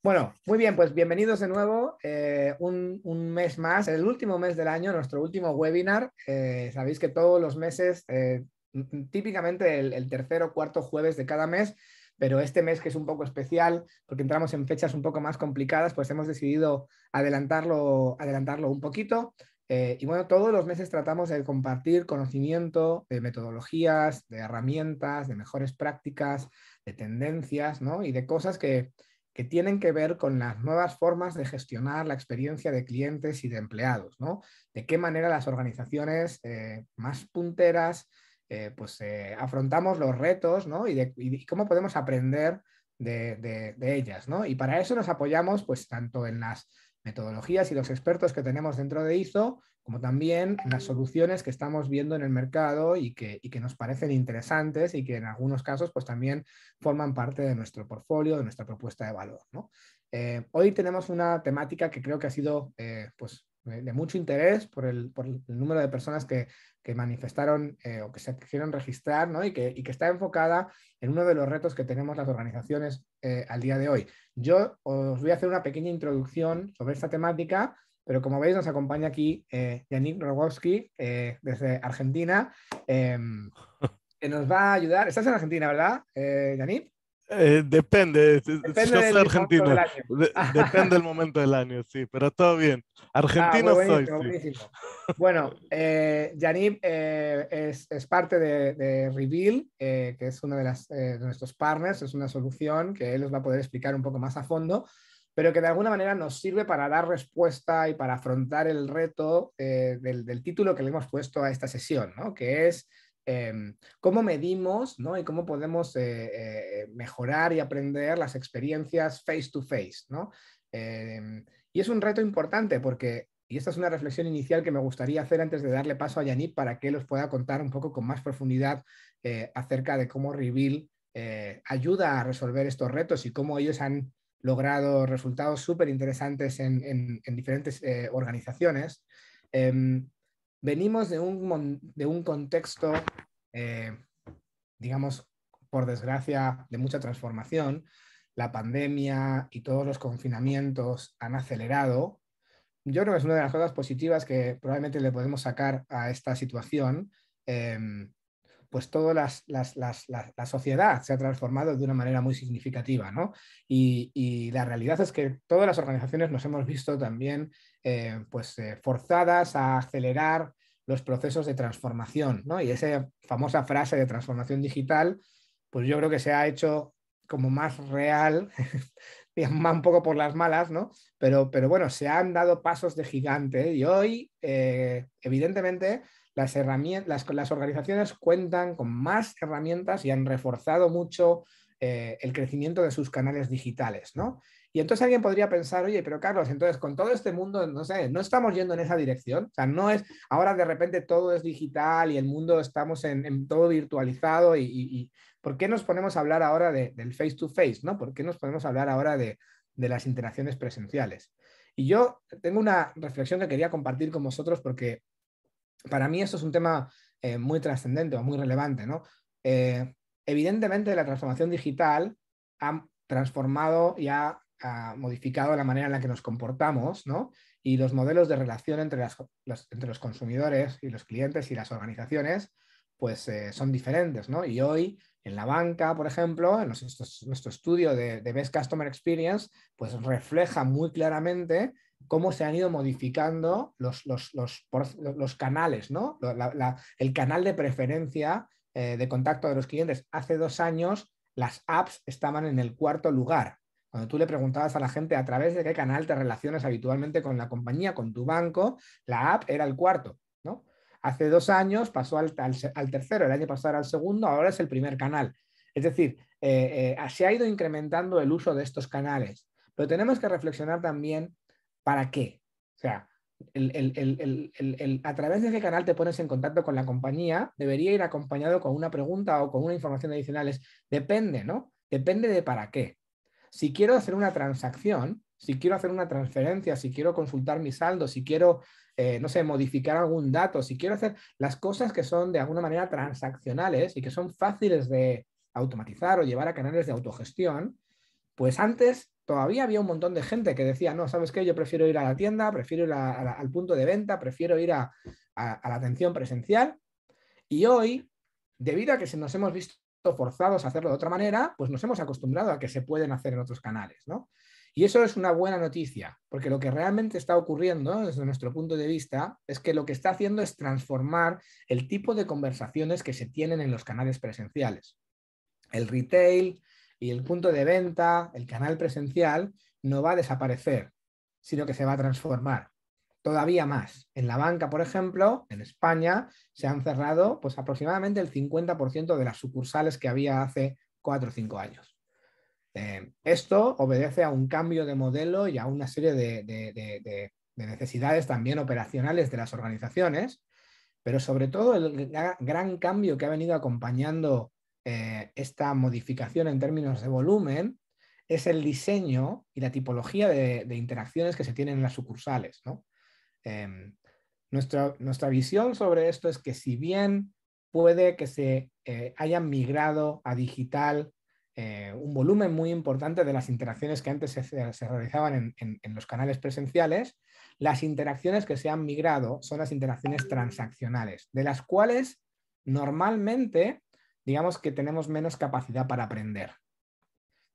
Bueno, muy bien, pues bienvenidos de nuevo. Eh, un, mes más, el último mes del año, nuestro último webinar. Eh, sabéis que todos los meses, eh, típicamente el, tercer o cuarto jueves de cada mes, pero este mes que es un poco especial, porque entramos en fechas un poco más complicadas, pues hemos decidido adelantarlo, adelantarlo un poquito. y bueno, todos los meses tratamos de compartir conocimiento de metodologías, de herramientas, de mejores prácticas, de tendencias, ¿no? Y de cosas que, que tienen que ver con las nuevas formas de gestionar la experiencia de clientes y de empleados, ¿no? De qué manera las organizaciones eh, más punteras eh, pues eh, afrontamos los retos, ¿no? Y, cómo podemos aprender de, de ellas, ¿no? Y para eso nos apoyamos pues tanto en las metodologías y los expertos que tenemos dentro de ISO, como también las soluciones que estamos viendo en el mercado y que, nos parecen interesantes y que en algunos casos pues también forman parte de nuestro portfolio, de nuestra propuesta de valor. Eh, hoy tenemos una temática que creo que ha sido eh, pues, de mucho interés por el, por el número de personas que, manifestaron eh, o que se quisieron registrar ¿no? y, que, y, que, está enfocada en uno de los retos que tenemos las organizaciones eh, al día de hoy. Yo os voy a hacer una pequeña introducción sobre esta temática, pero como veis nos acompaña aquí eh, Rogowski eh, desde Argentina, em, que nos va a ayudar. Estás en Argentina, ¿verdad, Yannick? Eh, depende, depende yo soy argentino. depende del momento del año, sí, pero todo bien. Ah, argentino soy. Bueno, eh, Janib eh, es, parte de, Reveal, eh, que es uno de, las, nuestros partners, es una solución que él os va a poder explicar un poco más a fondo, pero que de alguna manera nos sirve para dar respuesta y para afrontar el reto del, del, título que le hemos puesto a esta sesión, ¿no? que es Em, cómo medimos y cómo podemos eh, eh, mejorar y aprender las experiencias face to face. Em, y es un reto importante porque, y esta es una reflexión inicial que me gustaría hacer antes de darle paso a Yanit para que los pueda contar un poco con más profundidad eh, acerca de cómo Reveal ayuda a resolver estos retos y cómo ellos han logrado resultados súper interesantes en, diferentes organizaciones. Em, venimos de un, de un contexto, eh, digamos, por desgracia, de mucha transformación. La pandemia y todos los confinamientos han acelerado. Yo creo que es una de las cosas positivas que probablemente le podemos sacar a esta situación. Em, pues toda las, la, sociedad se ha transformado de una manera muy significativa, ¿no? Y, la realidad es que todas las organizaciones nos hemos visto también eh, pues, eh, forzadas a acelerar los procesos de transformación, ¿no? Y esa famosa frase de transformación digital, pues yo creo que se ha hecho como más real, un poco por las malas, ¿no? Pero, bueno, se han dado pasos de gigante y hoy, eh, evidentemente, las, organizaciones cuentan con más herramientas y han reforzado mucho eh, el crecimiento de sus canales digitales, ¿no? Y entonces alguien podría pensar, oye, pero Carlos, entonces con todo este mundo, no sé, no estamos yendo en esa dirección. O sea, no es, ahora de repente todo es digital y el mundo estamos en, todo virtualizado y, ¿por qué nos ponemos a hablar ahora del face to face, ¿no? ¿Por qué nos ponemos a hablar ahora de las interacciones presenciales? Y yo tengo una reflexión que quería compartir con vosotros porque para mí eso es un tema eh, muy trascendente o muy relevante, eh, evidentemente la transformación digital ha transformado y ha, modificado la manera en la que nos comportamos, Y los modelos de relación entre, los, consumidores y los clientes y las organizaciones, pues eh, son diferentes, Y hoy en la banca, por ejemplo, en nuestro, estudio de, de, Best Customer Experience, pues refleja muy claramente cómo se han ido modificando los, los, canales, ¿no? el canal de preferencia eh, de contacto de los clientes. Hace dos años las apps estaban en el cuarto lugar. Cuando tú le preguntabas a la gente a través de qué canal te relacionas habitualmente con la compañía, con tu banco, la app era el cuarto. ¿no? Hace dos años pasó al, tercero, el año pasado era el segundo, ahora es el primer canal. Es decir, eh, eh, se ha ido incrementando el uso de estos canales. Pero tenemos que reflexionar también ¿Para qué? O sea, a través de ese canal te pones en contacto con la compañía debería ir acompañado con una pregunta o con una información adicional. depende, ¿no? Depende de para qué. Si quiero hacer una transacción, si quiero hacer una transferencia, si quiero consultar mi saldo, si quiero, eh, no sé, modificar algún dato, si quiero hacer las cosas que son de alguna manera transaccionales y que son fáciles de automatizar o llevar a canales de autogestión, pues antes todavía había un montón de gente que decía, no, ¿sabes qué? Yo prefiero ir a la tienda, prefiero ir al punto de venta, prefiero ir a, a la atención presencial. Y hoy, debido a que se nos hemos visto forzados a hacerlo de otra manera, pues nos hemos acostumbrado a que se pueden hacer en otros canales, ¿no? Y eso es una buena noticia, porque lo que realmente está ocurriendo desde nuestro punto de vista es que lo que está haciendo es transformar el tipo de conversaciones que se tienen en los canales presenciales. El retail, y el punto de venta, el canal presencial, no va a desaparecer, sino que se va a transformar todavía más. En la banca, por ejemplo, en España se han cerrado pues, aproximadamente el 50% de las sucursales que había hace 4 o 5 años. Eh, esto obedece a un cambio de modelo y a una serie de necesidades también operacionales de las organizaciones, pero sobre todo el gran cambio que ha venido acompañando eh, esta modificación en términos de volumen es el diseño y la tipología de, interacciones que se tienen en las sucursales. Em, nuestra, visión sobre esto es que si bien puede que se eh, hayan migrado a digital eh, un volumen muy importante de las interacciones que antes se, realizaban en los canales presenciales, las interacciones que se han migrado son las interacciones transaccionales, de las cuales normalmente digamos que tenemos menos capacidad para aprender.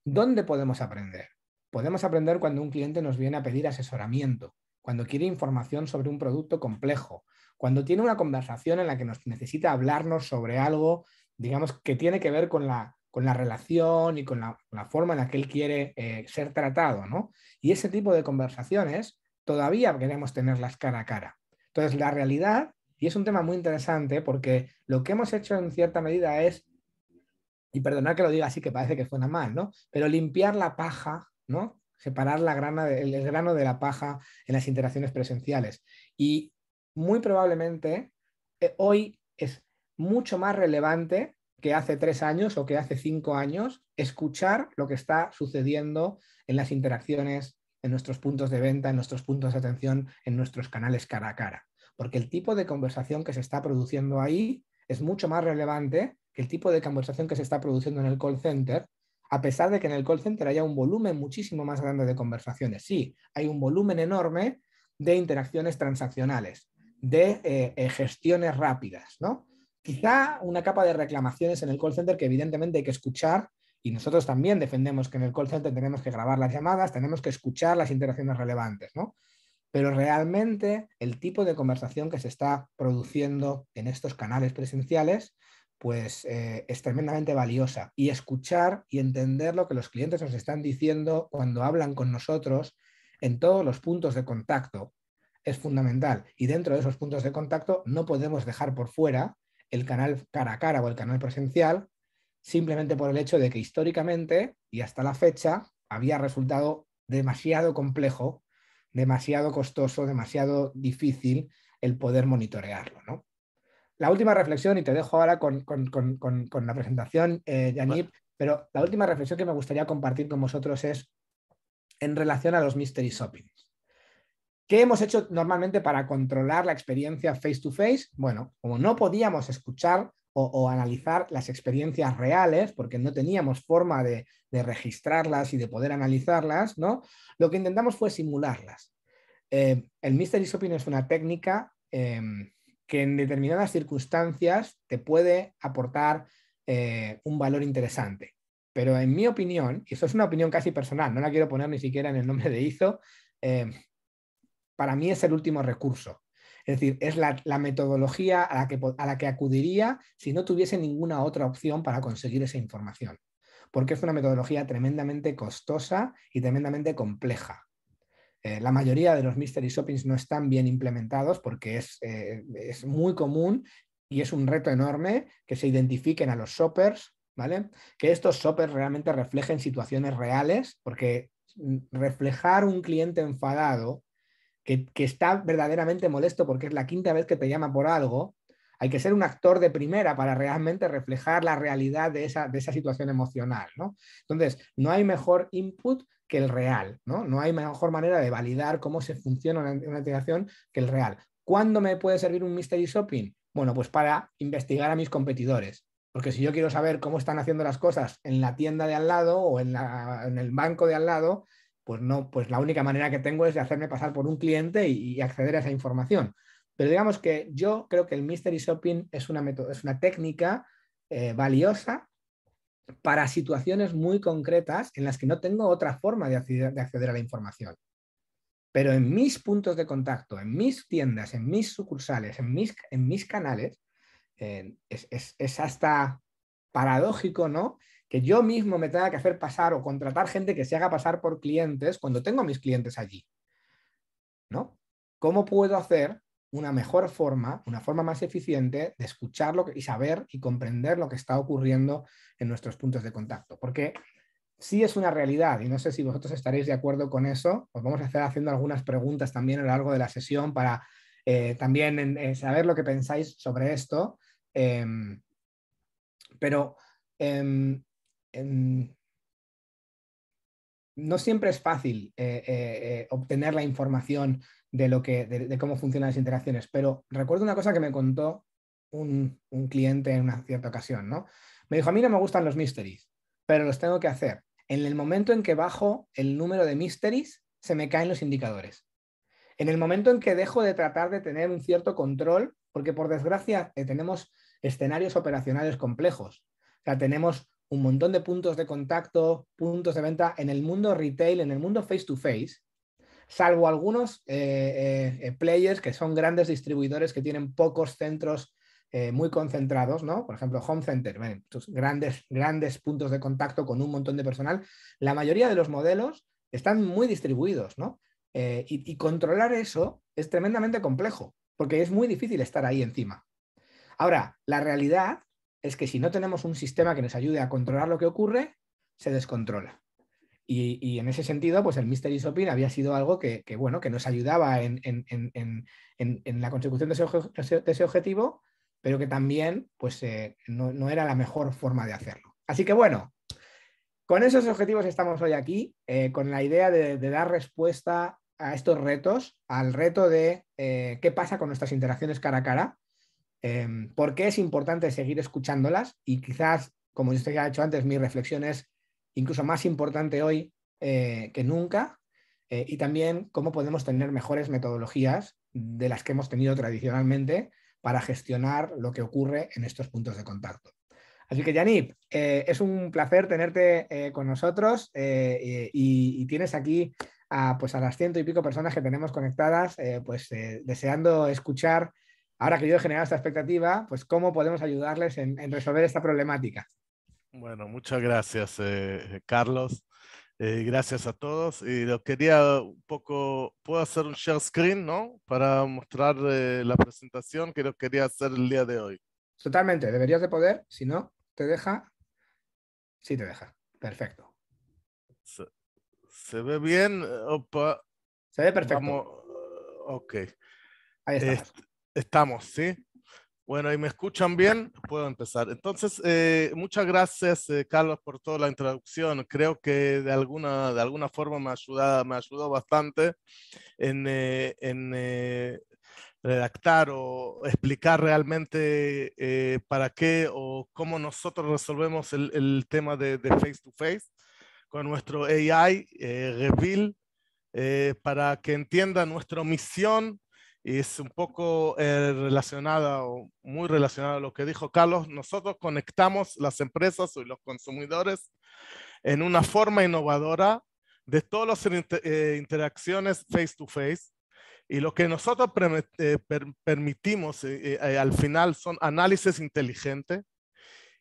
¿Dónde podemos aprender? Podemos aprender cuando un cliente nos viene a pedir asesoramiento, cuando quiere información sobre un producto complejo, cuando tiene una conversación en la que nos necesita hablarnos sobre algo, digamos, que tiene que ver con la, relación y con la, forma en la que él quiere eh, ser tratado, ¿no? Y ese tipo de conversaciones todavía queremos tenerlas cara a cara. Entonces, la realidad y es un tema muy interesante porque lo que hemos hecho en cierta medida es, y perdonad que lo diga así que parece que suena mal, ¿no? Pero limpiar la paja, ¿no? Separar la grana el, grano de la paja en las interacciones presenciales. Y muy probablemente eh, hoy es mucho más relevante que hace tres años o que hace cinco años escuchar lo que está sucediendo en las interacciones, en nuestros puntos de venta, en nuestros puntos de atención, en nuestros canales cara a cara porque el tipo de conversación que se está produciendo ahí es mucho más relevante que el tipo de conversación que se está produciendo en el call center, a pesar de que en el call center haya un volumen muchísimo más grande de conversaciones. Sí, hay un volumen enorme de interacciones transaccionales, de eh, eh, gestiones rápidas, ¿no? Quizá una capa de reclamaciones en el call center que evidentemente hay que escuchar y nosotros también defendemos que en el call center tenemos que grabar las llamadas, tenemos que escuchar las interacciones relevantes, ¿no? pero realmente el tipo de conversación que se está produciendo en estos canales presenciales pues eh, es tremendamente valiosa y escuchar y entender lo que los clientes nos están diciendo cuando hablan con nosotros en todos los puntos de contacto es fundamental y dentro de esos puntos de contacto no podemos dejar por fuera el canal cara a cara o el canal presencial simplemente por el hecho de que históricamente y hasta la fecha había resultado demasiado complejo demasiado costoso, demasiado difícil el poder monitorearlo. ¿no? La última reflexión, y te dejo ahora con, la presentación, eh, Yanip, pero la última reflexión que me gustaría compartir con vosotros es en relación a los mystery Shopping. ¿Qué hemos hecho normalmente para controlar la experiencia face to face? Bueno, como no podíamos escuchar o, analizar las experiencias reales, porque no teníamos forma de, registrarlas y de poder analizarlas, ¿no? Lo que intentamos fue simularlas. Eh, el mystery shopping es una técnica em, que en determinadas circunstancias te puede aportar eh, un valor interesante. Pero en mi opinión, y eso es una opinión casi personal, no la quiero poner ni siquiera en el nombre de ISO, eh, para mí es el último recurso. Es decir, es la, metodología a la, que, a la que acudiría si no tuviese ninguna otra opción para conseguir esa información, porque es una metodología tremendamente costosa y tremendamente compleja. Eh, la mayoría de los mystery shoppings no están bien implementados porque es, eh, es muy común y es un reto enorme que se identifiquen a los shoppers, ¿vale? Que estos shoppers realmente reflejen situaciones reales, porque reflejar un cliente enfadado que, está verdaderamente molesto porque es la quinta vez que te llama por algo, hay que ser un actor de primera para realmente reflejar la realidad de esa, situación emocional. ¿no? Entonces, no hay mejor input que el real, ¿no? no hay mejor manera de validar cómo se funciona una, integración que el real. ¿Cuándo me puede servir un mystery shopping? Bueno, pues para investigar a mis competidores. Porque si yo quiero saber cómo están haciendo las cosas en la tienda de al lado o en el banco de al lado, pues no, pues la única manera que tengo es de hacerme pasar por un cliente y, acceder a esa información. Pero digamos que yo creo que el mystery shopping es una, es una técnica eh, valiosa para situaciones muy concretas en las que no tengo otra forma de acceder, de acceder a la información. Pero en mis puntos de contacto, en mis tiendas, en mis sucursales, en mis, en mis canales, eh, es, es, hasta paradójico, ¿no? que yo mismo me tenga que hacer pasar o contratar gente que se haga pasar por clientes cuando tengo a mis clientes allí. ¿Cómo puedo hacer una mejor forma, una forma más eficiente de escucharlo y saber y comprender lo que está ocurriendo en nuestros puntos de contacto? Porque sí es una realidad y no sé si vosotros estaréis de acuerdo con eso. Os vamos a hacer haciendo algunas preguntas también a lo largo de la sesión para eh, también eh, saber lo que pensáis sobre esto. Em, pero em, Em, no siempre es fácil eh, eh, eh, obtener la información de, lo que, de, cómo funcionan las interacciones, pero recuerdo una cosa que me contó un, cliente en una cierta ocasión, ¿no? Me dijo, a mí no me gustan los mysteries, pero los tengo que hacer. En el momento en que bajo el número de mysteries, se me caen los indicadores. En el momento en que dejo de tratar de tener un cierto control, porque por desgracia tenemos escenarios operacionales complejos, o sea, tenemos un montón de puntos de contacto, puntos de venta en el mundo retail, en el mundo face-to-face, salvo algunos eh, eh, eh, players que son grandes distribuidores que tienen pocos centros muy concentrados, ¿no? Por ejemplo, Home Center, grandes, grandes puntos de contacto con un montón de personal. La mayoría de los modelos están muy distribuidos, ¿no? y, y, controlar eso es tremendamente complejo, porque es muy difícil estar ahí encima. Ahora, la realidad es que si no tenemos un sistema que nos ayude a controlar lo que ocurre, se descontrola. Y, en ese sentido, pues el Mystery Shopping había sido algo que, bueno, que nos ayudaba en, la consecución de ese, objetivo, pero que también pues, eh, no, era la mejor forma de hacerlo. Así que bueno, con esos objetivos estamos hoy aquí, eh, con la idea de, dar respuesta a estos retos, al reto de eh, qué pasa con nuestras interacciones cara a cara, Em, ¿Por qué es importante seguir escuchándolas? Y quizás, como yo te he hecho antes, mi reflexión es incluso más importante hoy eh, que nunca. Eh, y también cómo podemos tener mejores metodologías de las que hemos tenido tradicionalmente para gestionar lo que ocurre en estos puntos de contacto. Así que, Janip, eh, es un placer tenerte con nosotros y, tienes aquí a, pues a las ciento y pico personas que tenemos conectadas, pues deseando escuchar ahora que yo he generado esta expectativa, pues cómo podemos ayudarles en, resolver esta problemática. Bueno, muchas gracias, eh, Carlos. Eh, gracias a todos. Y lo quería un poco, puedo hacer un share screen, ¿no? Para mostrar eh, la presentación que lo quería hacer el día de hoy. Totalmente, deberías de poder, si no, te deja. Sí, te deja. Perfecto. ¿Se, ve bien? Se ve perfecto. Ok. Ahí está. Estamos, ¿sí? Bueno, y me escuchan bien, puedo empezar. Entonces, eh, muchas gracias, eh, Carlos, por toda la introducción. Creo que de alguna, de alguna forma me, ayuda, me ayudó bastante en, eh, redactar o explicar realmente para qué o cómo nosotros resolvemos el, tema de, face to face con nuestro AI, Reveal, para que entienda nuestra misión y es un poco eh, relacionada o muy relacionada a lo que dijo Carlos. Nosotros conectamos las empresas y los consumidores en una forma innovadora de todas las eh, interacciones face to face. Y lo que nosotros eh, permitimos al final son análisis inteligentes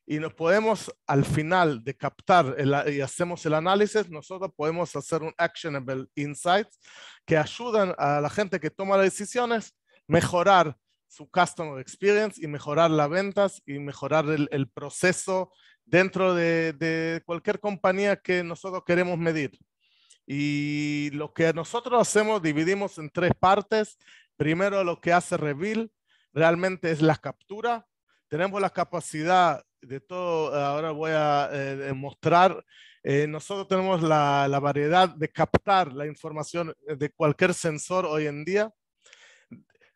y nos podemos al final de captar y hacemos el análisis, nosotros podemos hacer un actionable insights que ayudan a la gente que toma las decisiones mejorar su customer experience y mejorar las ventas y mejorar el, proceso dentro de, de, cualquier compañía que nosotros queremos medir. Y lo que nosotros hacemos dividimos en tres partes. Primero lo que hace Reveal realmente es la captura. Tenemos la capacidad de todo, ahora voy a eh, mostrar. Eh, nosotros tenemos la, variedad de captar la información eh, de cualquier sensor hoy en día.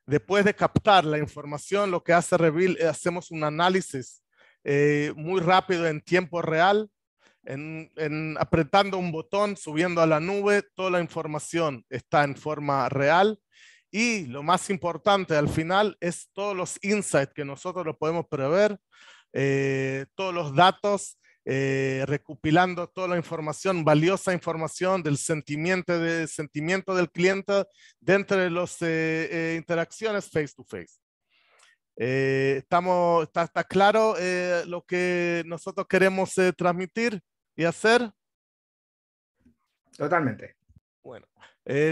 Después de captar la información, lo que hace Reveal, es hacemos un análisis muy rápido en tiempo real, en, apretando un botón, subiendo a la nube, toda la información está en forma real. Y lo más importante al final es todos los insights que nosotros lo podemos prever eh, todos los datos, eh, recopilando toda la información, valiosa información del sentimiento, de, sentimiento del cliente dentro de las eh, interacciones face to face. estamos, está, claro lo que nosotros queremos transmitir y hacer? Totalmente. Bueno,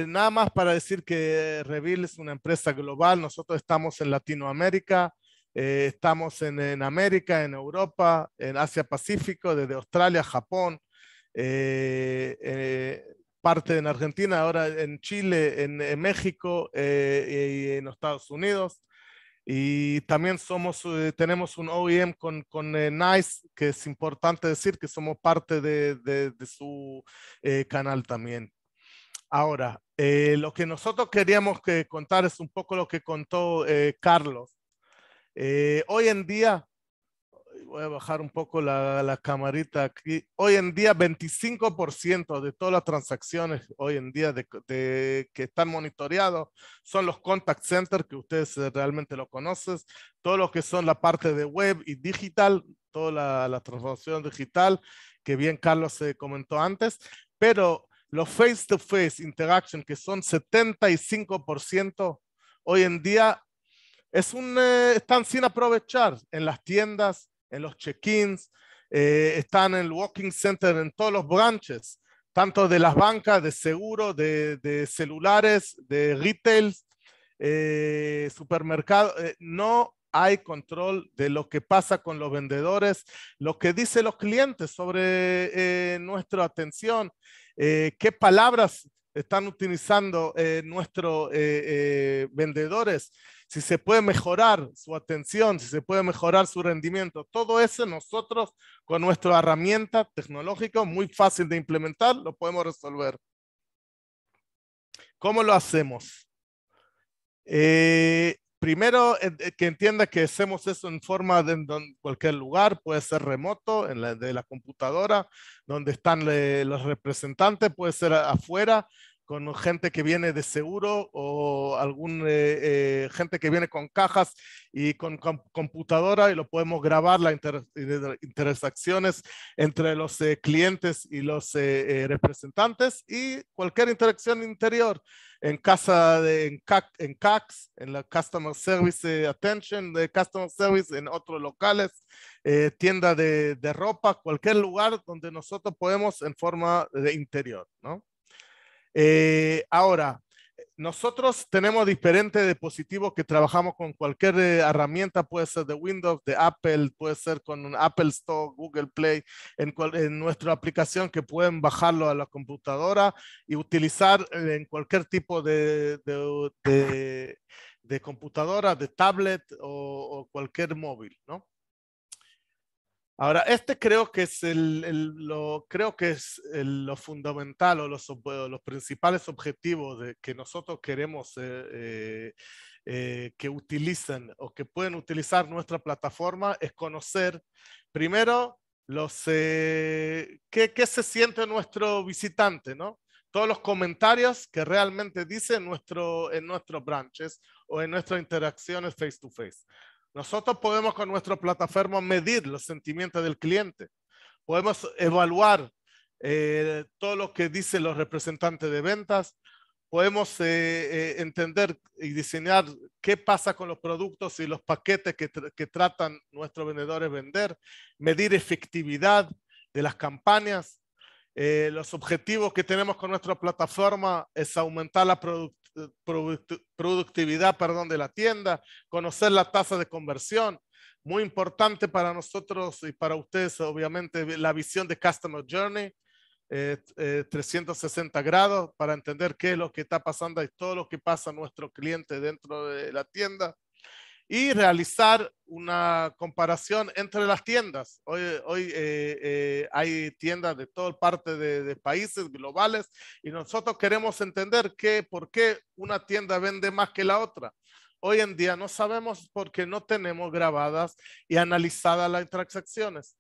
nada más para decir que Revil es una empresa global. Nosotros estamos en Latinoamérica, eh, estamos en, América, en Europa, en Asia Pacífico, desde Australia, Japón, eh, eh, parte en Argentina, ahora en Chile, en, México y en Estados Unidos. Y también somos, tenemos un OEM con, con NICE, que es importante decir que somos parte de, de, su canal también. Ahora, lo que nosotros queríamos que contar es un poco lo que contó Carlos eh, hoy en día, voy a bajar un poco la, la camarita aquí, hoy en día 25% de todas las transacciones hoy en día de, que están monitoreados son los contact centers, que ustedes eh, realmente lo conocen, todo lo que son la parte de web y digital, toda la, transformación digital, que bien Carlos se eh, comentó antes, pero los face-to-face -face interaction, que son 75%, hoy en día es un, eh, están sin aprovechar en las tiendas, en los check-ins, eh, están en el walking center, en todos los branches, tanto de las bancas, de seguro, de, de celulares, de retail, supermercados, eh, supermercado. no hay control de lo que pasa con los vendedores, lo que dicen los clientes sobre nuestra atención, qué palabras están utilizando eh, nuestros eh, eh, vendedores, si se puede mejorar su atención, si se puede mejorar su rendimiento, todo eso nosotros con nuestra herramienta tecnológica muy fácil de implementar lo podemos resolver. ¿Cómo lo hacemos? Eh, primero, eh, que entienda que hacemos eso en forma de cualquier lugar, puede ser remoto, en la, de la computadora, donde están los representantes, puede ser afuera, con gente que viene de seguro o algún eh, eh, gente que viene con cajas y con, computadora y lo podemos grabar las interacciones entre los eh, clientes y los representantes y cualquier interacción interior en casa de en, CAX, en CACs, en la Customer Service Attention, de Customer Service en otros locales, tienda de, de ropa, cualquier lugar donde nosotros podemos en forma de interior, ¿no? Eh, ahora, nosotros tenemos diferentes dispositivos que trabajamos con cualquier eh, herramienta, puede ser de Windows, de Apple, puede ser con un Apple Store, Google Play, en, en nuestra aplicación que pueden bajarlo a la computadora y utilizar eh, en cualquier tipo de, de, computadora, de tablet o, o, cualquier móvil, ¿no? Ahora, este creo que es, lo, creo que es lo fundamental o los, los principales objetivos que nosotros queremos eh, eh, eh, que utilicen o que pueden utilizar nuestra plataforma es conocer primero los, qué, qué se siente nuestro visitante, ¿no? todos los comentarios que realmente dice nuestro, en nuestros branches o en nuestras interacciones face to face. Nosotros podemos con nuestra plataforma medir los sentimientos del cliente. Podemos evaluar eh, todo lo que dicen los representantes de ventas. Podemos eh, eh, entender y diseñar qué pasa con los productos y los paquetes que, tratan nuestros vendedores vender. Medir efectividad de las campañas. los objetivos que tenemos con nuestra plataforma es aumentar la, productividad productividad perdón, de la tienda, conocer la tasa de conversión. Muy importante para nosotros y para ustedes, obviamente, la visión de Customer Journey. 360 eh, eh, grados para entender qué es lo que está pasando y todo lo que pasa a nuestro cliente dentro de la tienda y realizar una comparación entre las tiendas. Hoy, eh, eh, hay tiendas de toda parte de, países globales y nosotros queremos entender que, por qué una tienda vende más que la otra. Hoy en día no sabemos porque no tenemos grabadas y analizadas las transacciones.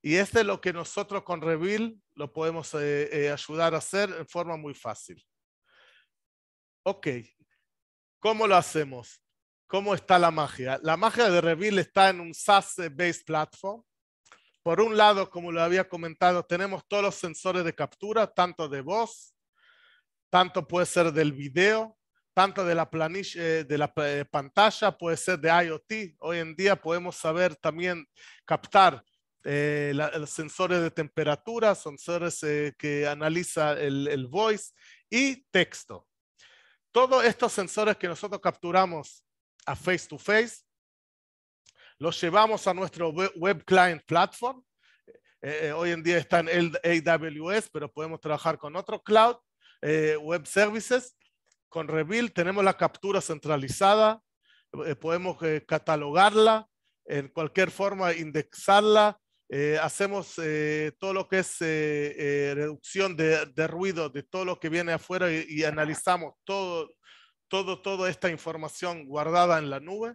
Y este es lo que nosotros con Reveal lo podemos eh, ayudar a hacer en forma muy fácil. Ok, ¿cómo lo hacemos? ¿Cómo está la magia? La magia de Reveal está en un SaaS-based platform. Por un lado, como lo había comentado, tenemos todos los sensores de captura, tanto de voz, tanto puede ser del video, tanto de la, planilla, eh, de la eh, pantalla, puede ser de IoT. Hoy en día podemos saber también captar eh, los sensores de temperatura, sensores que analiza el, el voice y texto. Todos estos sensores que nosotros capturamos a face to face, lo llevamos a nuestro web client platform. Eh, eh, hoy en día está en el AWS, pero podemos trabajar con otro cloud, eh, web services. Con Reveal tenemos la captura centralizada, podemos catalogarla, en cualquier forma indexarla. hacemos todo lo que es reducción de, ruido de todo lo que viene afuera y analizamos todo, todo, toda esta información guardada en la nube.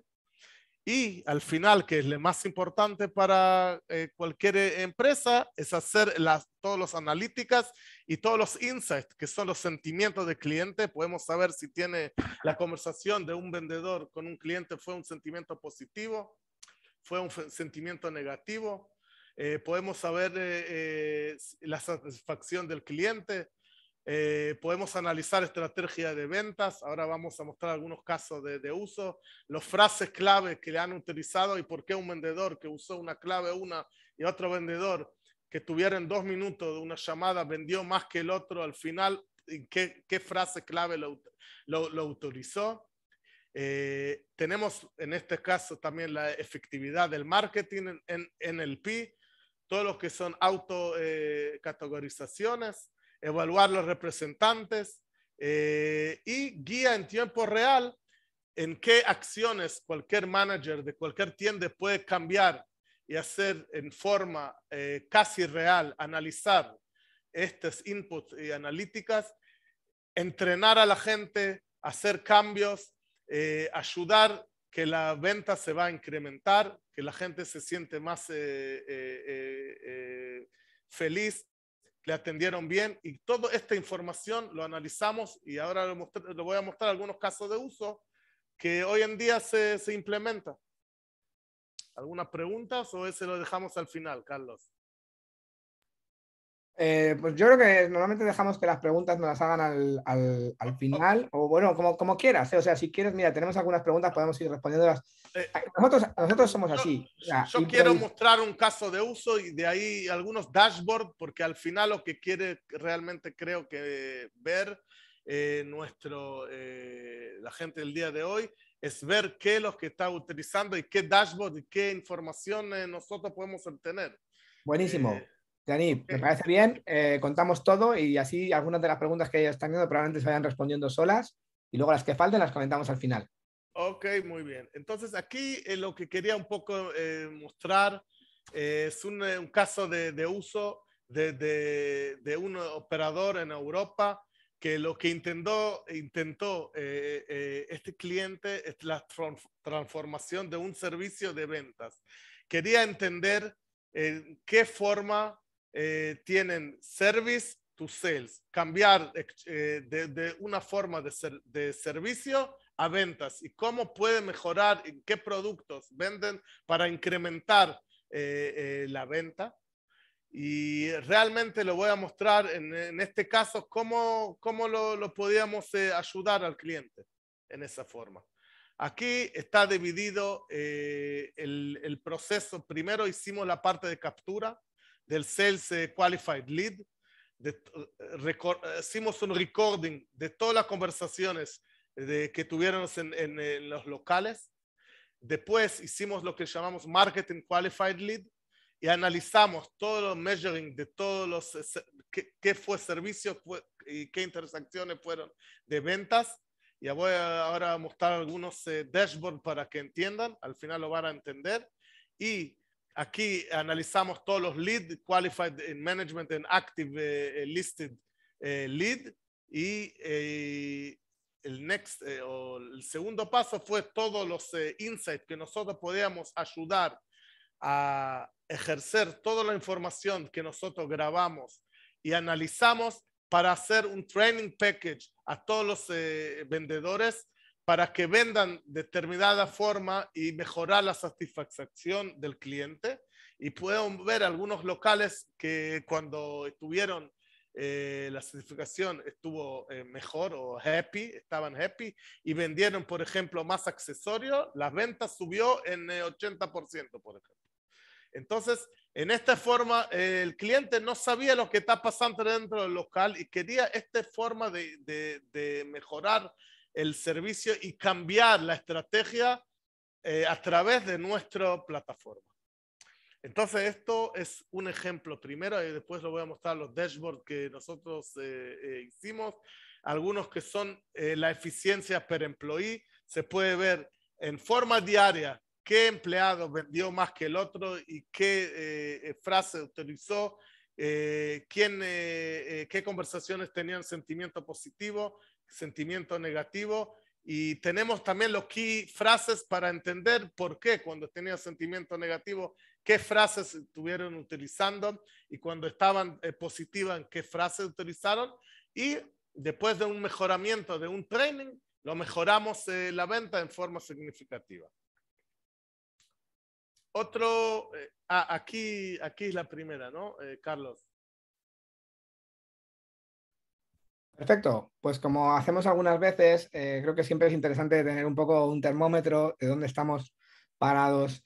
Y al final, que es lo más importante para eh, cualquier eh, empresa, es hacer las, todos los analíticas y todos los insights, que son los sentimientos del cliente. Podemos saber si tiene la conversación de un vendedor con un cliente fue un sentimiento positivo, fue un sentimiento negativo. Eh, podemos saber la satisfacción del cliente, eh, podemos analizar estrategia de ventas. Ahora vamos a mostrar algunos casos de, uso, las frases clave que le han utilizado y por qué un vendedor que usó una clave una y otro vendedor que tuviera en dos minutos de una llamada vendió más que el otro al final, qué, frase clave lo, lo, autorizó. Eh, tenemos en este caso también la efectividad del marketing en, en, el PI, todos los que son auto Eh, evaluar los representantes eh, y guía en tiempo real en qué acciones cualquier manager de cualquier tienda puede cambiar y hacer en forma eh, casi real, analizar estos inputs y analíticas, entrenar a la gente, hacer cambios, eh, ayudar que la venta se va a incrementar, que la gente se siente más feliz le atendieron bien y toda esta información lo analizamos y ahora le voy a mostrar algunos casos de uso que hoy en día se, se implementa. ¿Algunas preguntas o ese lo dejamos al final, Carlos? Eh, pues yo creo que normalmente dejamos que las preguntas nos las hagan al, al, final, o bueno, como, como quieras. ¿eh? O sea, si quieres, mira, tenemos algunas preguntas, podemos ir respondiéndolas. Eh, nosotros, nosotros somos así. yo quiero mostrar un caso de uso y de ahí algunos dashboards, porque al final lo que quiere realmente creo que ver nuestro, la gente del día de hoy es ver qué los que está utilizando y qué dashboard y qué información nosotros podemos obtener. Buenísimo. Dani, me parece bien, eh, contamos todo y así algunas de las preguntas que están viendo probablemente se vayan respondiendo solas y luego las que falten las comentamos al final. Ok, muy bien. Entonces aquí eh, lo que quería un poco eh, mostrar es un, caso de, uso de, de, un operador en Europa que lo que intentó, intentó este cliente es la transformación de un servicio de ventas. Quería entender en qué forma eh, tienen service to sales, cambiar eh, de, una forma de, servicio a ventas y cómo puede mejorar, en qué productos venden para incrementar eh, la venta. Y realmente lo voy a mostrar en, este caso cómo, cómo lo, podíamos ayudar al cliente en esa forma. Aquí está dividido el proceso. Primero hicimos la parte de captura, del Sales eh, Qualified Lead. De, eh, record, eh, hicimos un recording de todas las conversaciones que tuvieron en, los locales. Después hicimos lo que llamamos Marketing Qualified Lead y analizamos todo los measuring de todos los, qué, fue servicio y qué interacciones fueron de ventas. Ya voy a, ahora a mostrar algunos dashboards para que entiendan, al final lo van a entender. Y Aquí analizamos todos los lead, qualified in management and active eh, eh, listed eh, lead. Y el next o el segundo paso fue todos los insights que nosotros podíamos ayudar a ejercer toda la información que nosotros grabamos y analizamos para hacer un training package a todos los vendedores para que vendan determinada forma y mejorar la satisfacción del cliente. Y pueden ver algunos locales que cuando estuvieron, eh, la certificación estuvo eh, mejor o happy, estaban happy y vendieron, por ejemplo, más accesorios, las ventas subió en el eh, 80%, por ejemplo. Entonces, en esta forma, el cliente no sabía lo que está pasando dentro del local y quería esta forma de, de, de mejorar el servicio y cambiar la estrategia eh, a través de nuestra plataforma. Entonces, esto es un ejemplo primero y después lo voy a mostrar los dashboards que nosotros eh, eh, hicimos. Algunos que son la eficiencia per employee. Se puede ver en forma diaria qué empleado vendió más que el otro y qué frase utilizó eh, quién, eh, eh, qué conversaciones tenían sentimiento positivo, sentimiento negativo. Y tenemos también los key frases para entender por qué cuando tenían sentimiento negativo, qué frases estuvieron utilizando y cuando estaban positivas, qué frases utilizaron. Y después de un mejoramiento, de un training, lo mejoramos la venta en forma significativa. Otro, eh, ah, aquí, aquí es la primera, ¿no, eh, Carlos? Perfecto. Pues como hacemos algunas veces, eh, creo que siempre es interesante tener un poco un termómetro de dónde estamos parados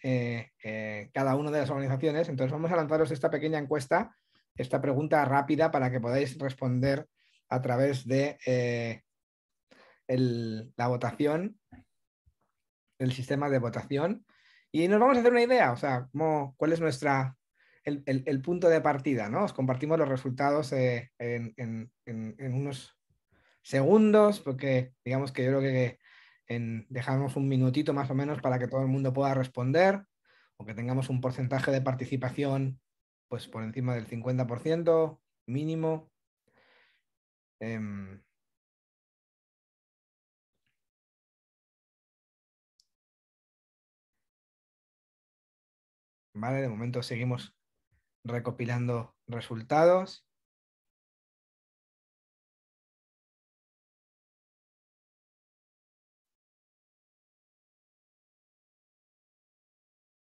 cada una de las organizaciones. Entonces vamos a lanzaros esta pequeña encuesta, esta pregunta rápida para que podáis responder a través de la votación, el sistema de votación. Y nos vamos a hacer una idea, o sea, cuál es nuestra, el, punto de partida, ¿no? Os compartimos los resultados eh, en, unos segundos, porque digamos que yo creo que dejamos un minutito más o menos para que todo el mundo pueda responder o que tengamos un porcentaje de participación pues por encima del 50% mínimo. Em, De momento seguimos recopilando resultados.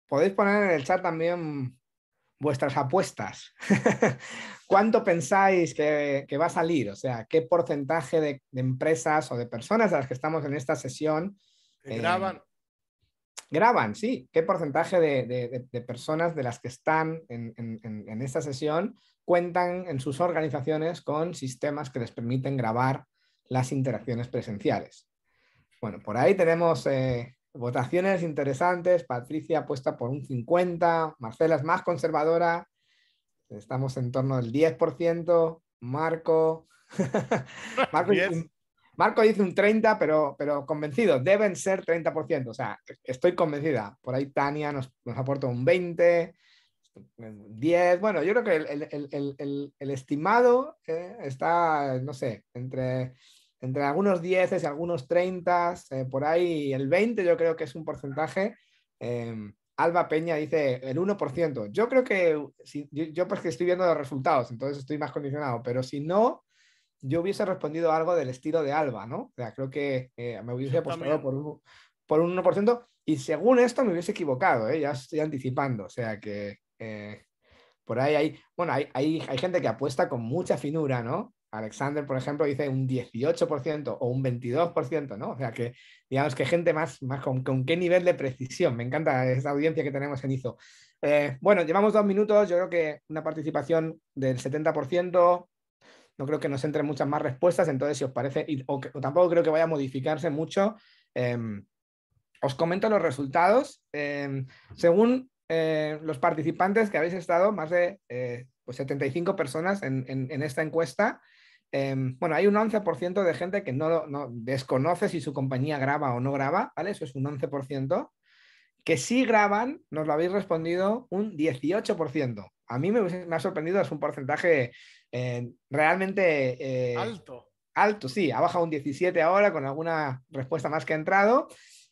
Podéis poner en el chat también vuestras apuestas. ¿Cuánto pensáis que, va a salir? O sea, ¿qué porcentaje de, empresas o de personas a las que estamos en esta sesión? graban, eh, graban, sí, qué porcentaje de, personas de las que están en, esta sesión cuentan en sus organizaciones con sistemas que les permiten grabar las interacciones presenciales. Bueno, por ahí tenemos eh, votaciones interesantes, Patricia apuesta por un 50, Marcela es más conservadora, estamos en torno al 10%, Marco... Marco, Marco dice un 30, pero, pero convencido, deben ser 30%. O sea, estoy convencida. Por ahí Tania nos, nos aporta un 20, 10. Bueno, yo creo que el, estimado eh, está, no sé, entre, entre algunos 10 y algunos 30, eh, por ahí el 20 yo creo que es un porcentaje. Em, Alba Peña dice el 1%. Yo creo que, yo, yo, porque estoy viendo los resultados, entonces estoy más condicionado, pero si no, yo hubiese respondido algo del estilo de Alba, ¿no? O sea, creo que eh, me hubiese apostado por un, 1% y según esto me hubiese equivocado, ¿eh? ya estoy anticipando, o sea que eh, por ahí hay, bueno, hay, gente que apuesta con mucha finura, ¿no? Alexander, por ejemplo, dice un 18% o un 22%, ¿no? O sea que, digamos que gente más, más con, qué nivel de precisión. Me encanta esa audiencia que tenemos en ISO. bueno, llevamos dos minutos, yo creo que una participación del 70%, no creo que nos entren muchas más respuestas, entonces si os parece, o, tampoco creo que vaya a modificarse mucho, em, os comento los resultados. Em, según eh, los participantes que habéis estado, más de 75 eh, pues, personas en, esta encuesta, em, bueno, hay un 11% de gente que no, desconoce si su compañía graba o no graba, ¿vale? Eso es un 11%. Que sí graban, nos lo habéis respondido un 18%. A mí me, me ha sorprendido, es un porcentaje eh, realmente... Eh, alto. Alto, sí. Ha bajado un 17 ahora con alguna respuesta más que ha entrado.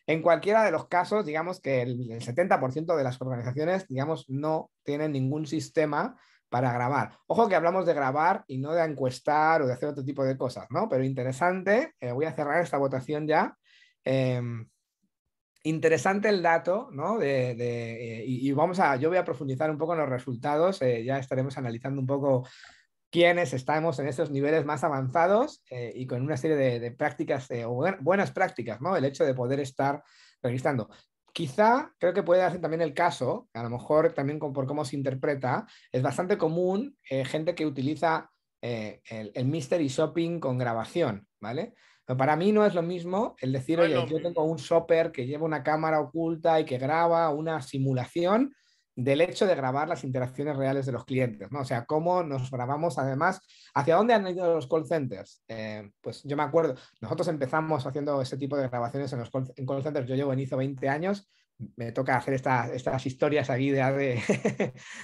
En cualquiera de los casos, digamos que el, 70% de las organizaciones, digamos, no tienen ningún sistema para grabar. Ojo que hablamos de grabar y no de encuestar o de hacer otro tipo de cosas, ¿no? Pero interesante, eh, voy a cerrar esta votación ya. interesante el dato, ¿no? De, y, vamos a, yo voy a profundizar un poco en los resultados, ya estaremos analizando un poco quienes estamos en esos niveles más avanzados eh, y con una serie de, prácticas eh, o buenas prácticas, ¿no? El hecho de poder estar registrando. Quizá creo que puede darse también el caso, a lo mejor también con, por cómo se interpreta, es bastante común eh, gente que utiliza el, mystery shopping con grabación, ¿vale? Pero para mí no es lo mismo el decir, oye, yo tengo un shopper que lleva una cámara oculta y que graba una simulación del hecho de grabar las interacciones reales de los clientes, ¿no? O sea, cómo nos grabamos además, hacia dónde han ido los call centers. Eh, pues yo me acuerdo, nosotros empezamos haciendo ese tipo de grabaciones en los call, centers, yo llevo en 20 años, me toca hacer estas historias aquí de,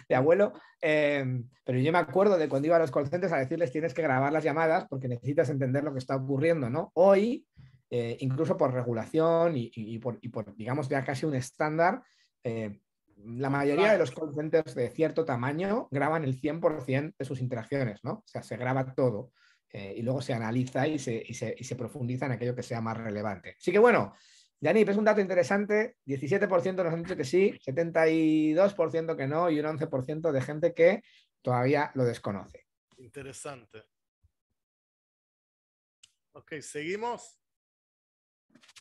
de, abuelo, eh, pero yo me acuerdo de cuando iba a los call centers a decirles tienes que grabar las llamadas porque necesitas entender lo que está ocurriendo, ¿no? Hoy, eh, incluso por regulación y, por, digamos, ya casi un estándar, la mayoría de los call de cierto tamaño graban el 100% de sus interacciones, ¿no? O sea, se graba todo eh, y luego se analiza y se, y se, profundiza en aquello que sea más relevante. Así que bueno, Yanip, es un dato interesante, 17% nos han dicho que sí, 72% que no y un 11% de gente que todavía lo desconoce. Interesante. Ok, seguimos.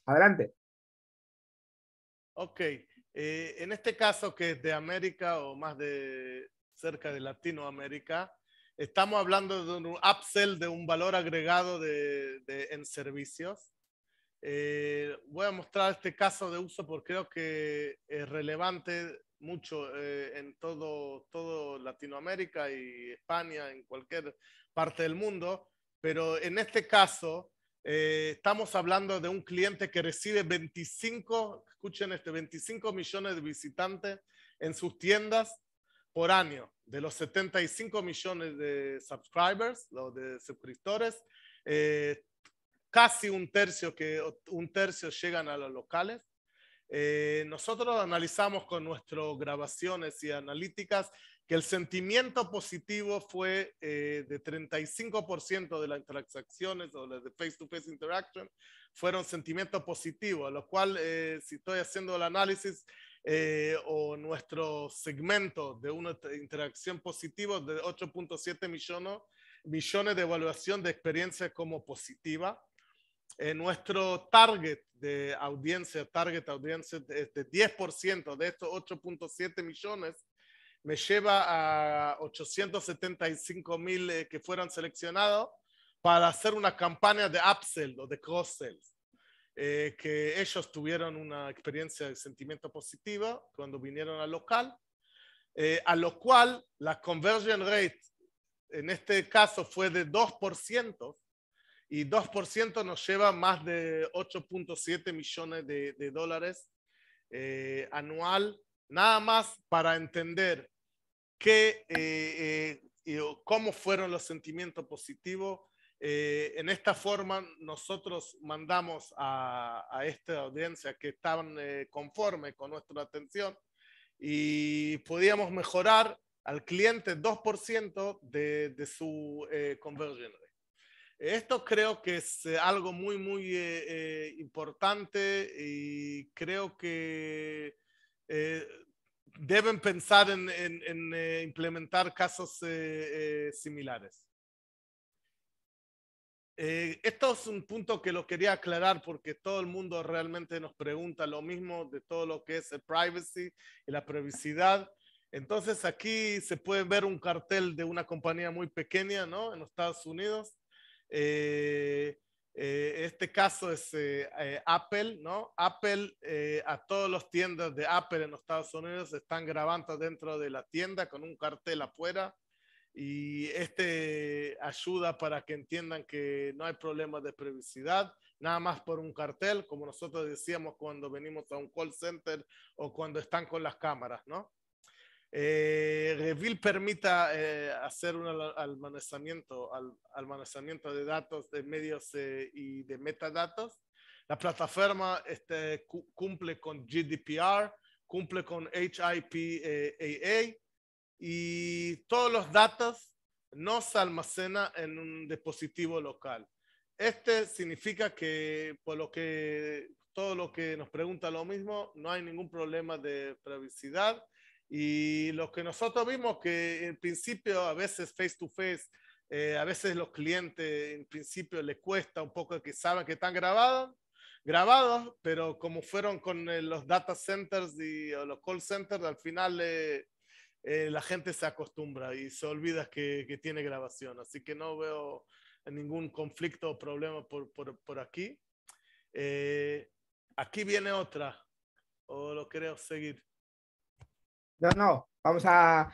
Adelante. Ok, eh, en este caso, que es de América o más de cerca de Latinoamérica, estamos hablando de un upsell, de un valor agregado en servicios. Eh, voy a mostrar este caso de uso porque creo que es relevante mucho eh, en todo, todo Latinoamérica y España, en cualquier parte del mundo, pero en este caso eh, estamos hablando de un cliente que recibe 25, escuchen este, 25 millones de visitantes en sus tiendas por año. De los 75 millones de subscribers, los de suscriptores, eh, casi un tercio, que, un tercio llegan a los locales. Eh, nosotros analizamos con nuestras grabaciones y analíticas que el sentimiento positivo fue eh, de 35% de las transacciones o las de face-to-face interaction fueron sentimientos positivos, lo cual, eh, si estoy haciendo el análisis eh, o nuestro segmento de una interacción positiva de 8.7 millones, millones de evaluación de experiencias como positiva, nuestro target de audiencia, target audiencia de 10% de estos 8.7 millones me lleva a 875 mil eh, que fueron seleccionados para hacer una campaña de upsell o de cross-sell. Eh, que ellos tuvieron una experiencia de sentimiento positivo cuando vinieron al local, eh, a lo cual la conversion rate en este caso fue de 2% y 2% nos lleva más de 8.7 millones de, dólares eh, anual nada más para entender qué eh, eh, cómo fueron los sentimientos positivos. Eh, en esta forma nosotros mandamos a, a esta audiencia que estaban conforme con nuestra atención y podíamos mejorar al cliente 2% de, de, su conversion rate. Esto creo que es algo muy, muy importante y creo que eh, deben pensar en, eh, implementar casos eh, similares. esto es un punto que lo quería aclarar porque todo el mundo realmente nos pregunta lo mismo de todo lo que es el privacy y la privacidad. Entonces aquí se puede ver un cartel de una compañía muy pequeña, ¿no? En los Estados Unidos. Eh, este caso es eh, eh, Apple, ¿no? Apple, a todas las tiendas de Apple en los Estados Unidos están grabando dentro de la tienda con un cartel afuera y este ayuda para que entiendan que no hay problemas de privacidad, nada más por un cartel, como nosotros decíamos cuando venimos a un call center o cuando están con las cámaras, ¿no? Eh, Reveal permita eh, hacer un almacenamiento, al, almacenamiento de datos, de medios eh, y de metadatos. La plataforma este, cumple con GDPR, cumple con HIPAA eh, y todos los datos no se almacena en un dispositivo local. Este significa que, por lo que todo lo que nos pregunta lo mismo, no hay ningún problema de privacidad y lo que nosotros vimos que en principio a veces face to face, eh, a veces los clientes en principio les cuesta un poco que saben que están grabados, grabados, pero como fueron con eh, los data centers y los call centers, al final eh, la gente se acostumbra y se olvida que, tiene grabación. Así que no veo ningún conflicto o problema por, por, por aquí. aquí viene otra, o lo creo seguir. No, no, vamos a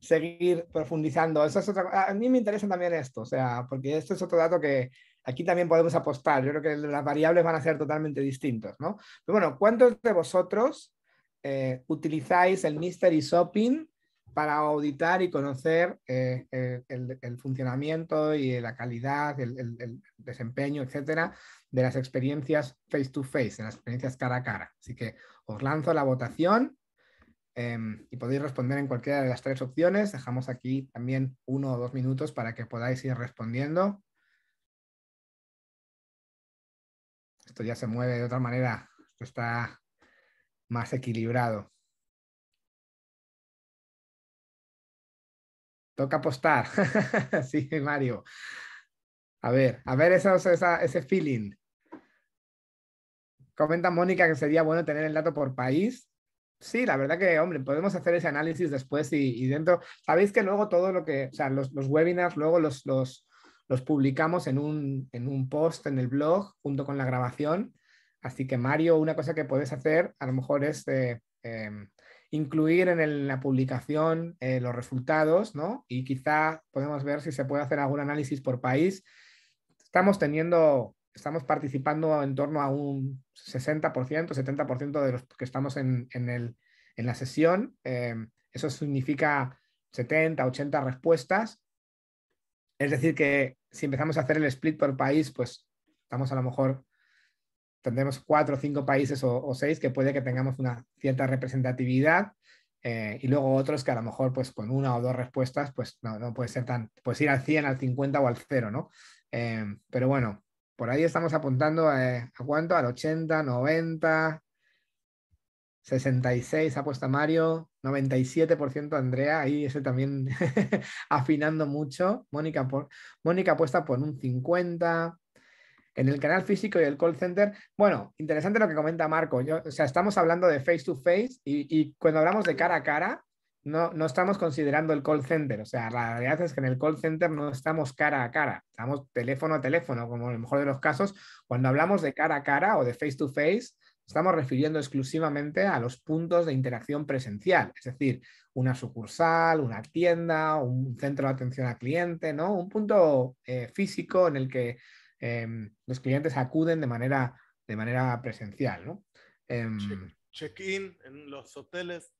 seguir profundizando. Eso es otra, a mí me interesa también esto, o sea, porque esto es otro dato que aquí también podemos apostar. Yo creo que las variables van a ser totalmente distintas, ¿no? Pero bueno, ¿cuántos de vosotros eh, utilizáis el Mystery Shopping para auditar y conocer eh, el, funcionamiento y la calidad, el, el, desempeño, etcétera, de las experiencias face to face, de las experiencias cara a cara. Así que os lanzo la votación Em, y podéis responder en cualquiera de las tres opciones. Dejamos aquí también uno o dos minutos para que podáis ir respondiendo. Esto ya se mueve de otra manera, esto está más equilibrado. Toca apostar. sí, Mario. A ver, a ver ese feeling. Comenta Mónica que sería bueno tener el dato por país Sí, la verdad que, hombre, podemos hacer ese análisis después y, dentro. Sabéis que luego todo lo que, los, webinars, luego los, los, publicamos en un, en un, post en el blog junto con la grabación. Así que, Mario, una cosa que puedes hacer a lo mejor es eh, em, incluir en, la publicación eh, los resultados, ¿no? Y quizá podemos ver si se puede hacer algún análisis por país. Estamos teniendo estamos participando en torno a un 60%, 70% de los que estamos en, en, el, en la sesión. Eh, eso significa 70, 80 respuestas. Es decir, que si empezamos a hacer el split por país, pues estamos a lo mejor, tendremos cuatro o cinco países o, seis que puede que tengamos una cierta representatividad. Eh, y luego otros que a lo mejor pues con una o dos respuestas pues no, no puede ser tan, pues ir al 100, al 50 o al 0, ¿no? Eh, pero bueno, por ahí estamos apuntando eh, a, cuánto, al 80, 90, 66 apuesta Mario, 97% Andrea, ahí ese también afinando mucho. Mónica, por, Mónica apuesta por un 50. En el canal físico y el call center, bueno, interesante lo que comenta Marco. Yo, o sea, estamos hablando de face to face y cuando hablamos de cara a cara, no, no estamos considerando el call center. O sea, la realidad es que en el call center no estamos cara a cara, estamos teléfono a teléfono, como en el mejor de los casos. Cuando hablamos de cara a cara o de face to face, estamos refiriendo exclusivamente a los puntos de interacción presencial, es decir, una sucursal, una tienda, un centro de atención al cliente, ¿no? Un punto eh, físico en el que em, los clientes acuden de manera, de manera presencial, ¿no? Em, check-in en los hoteles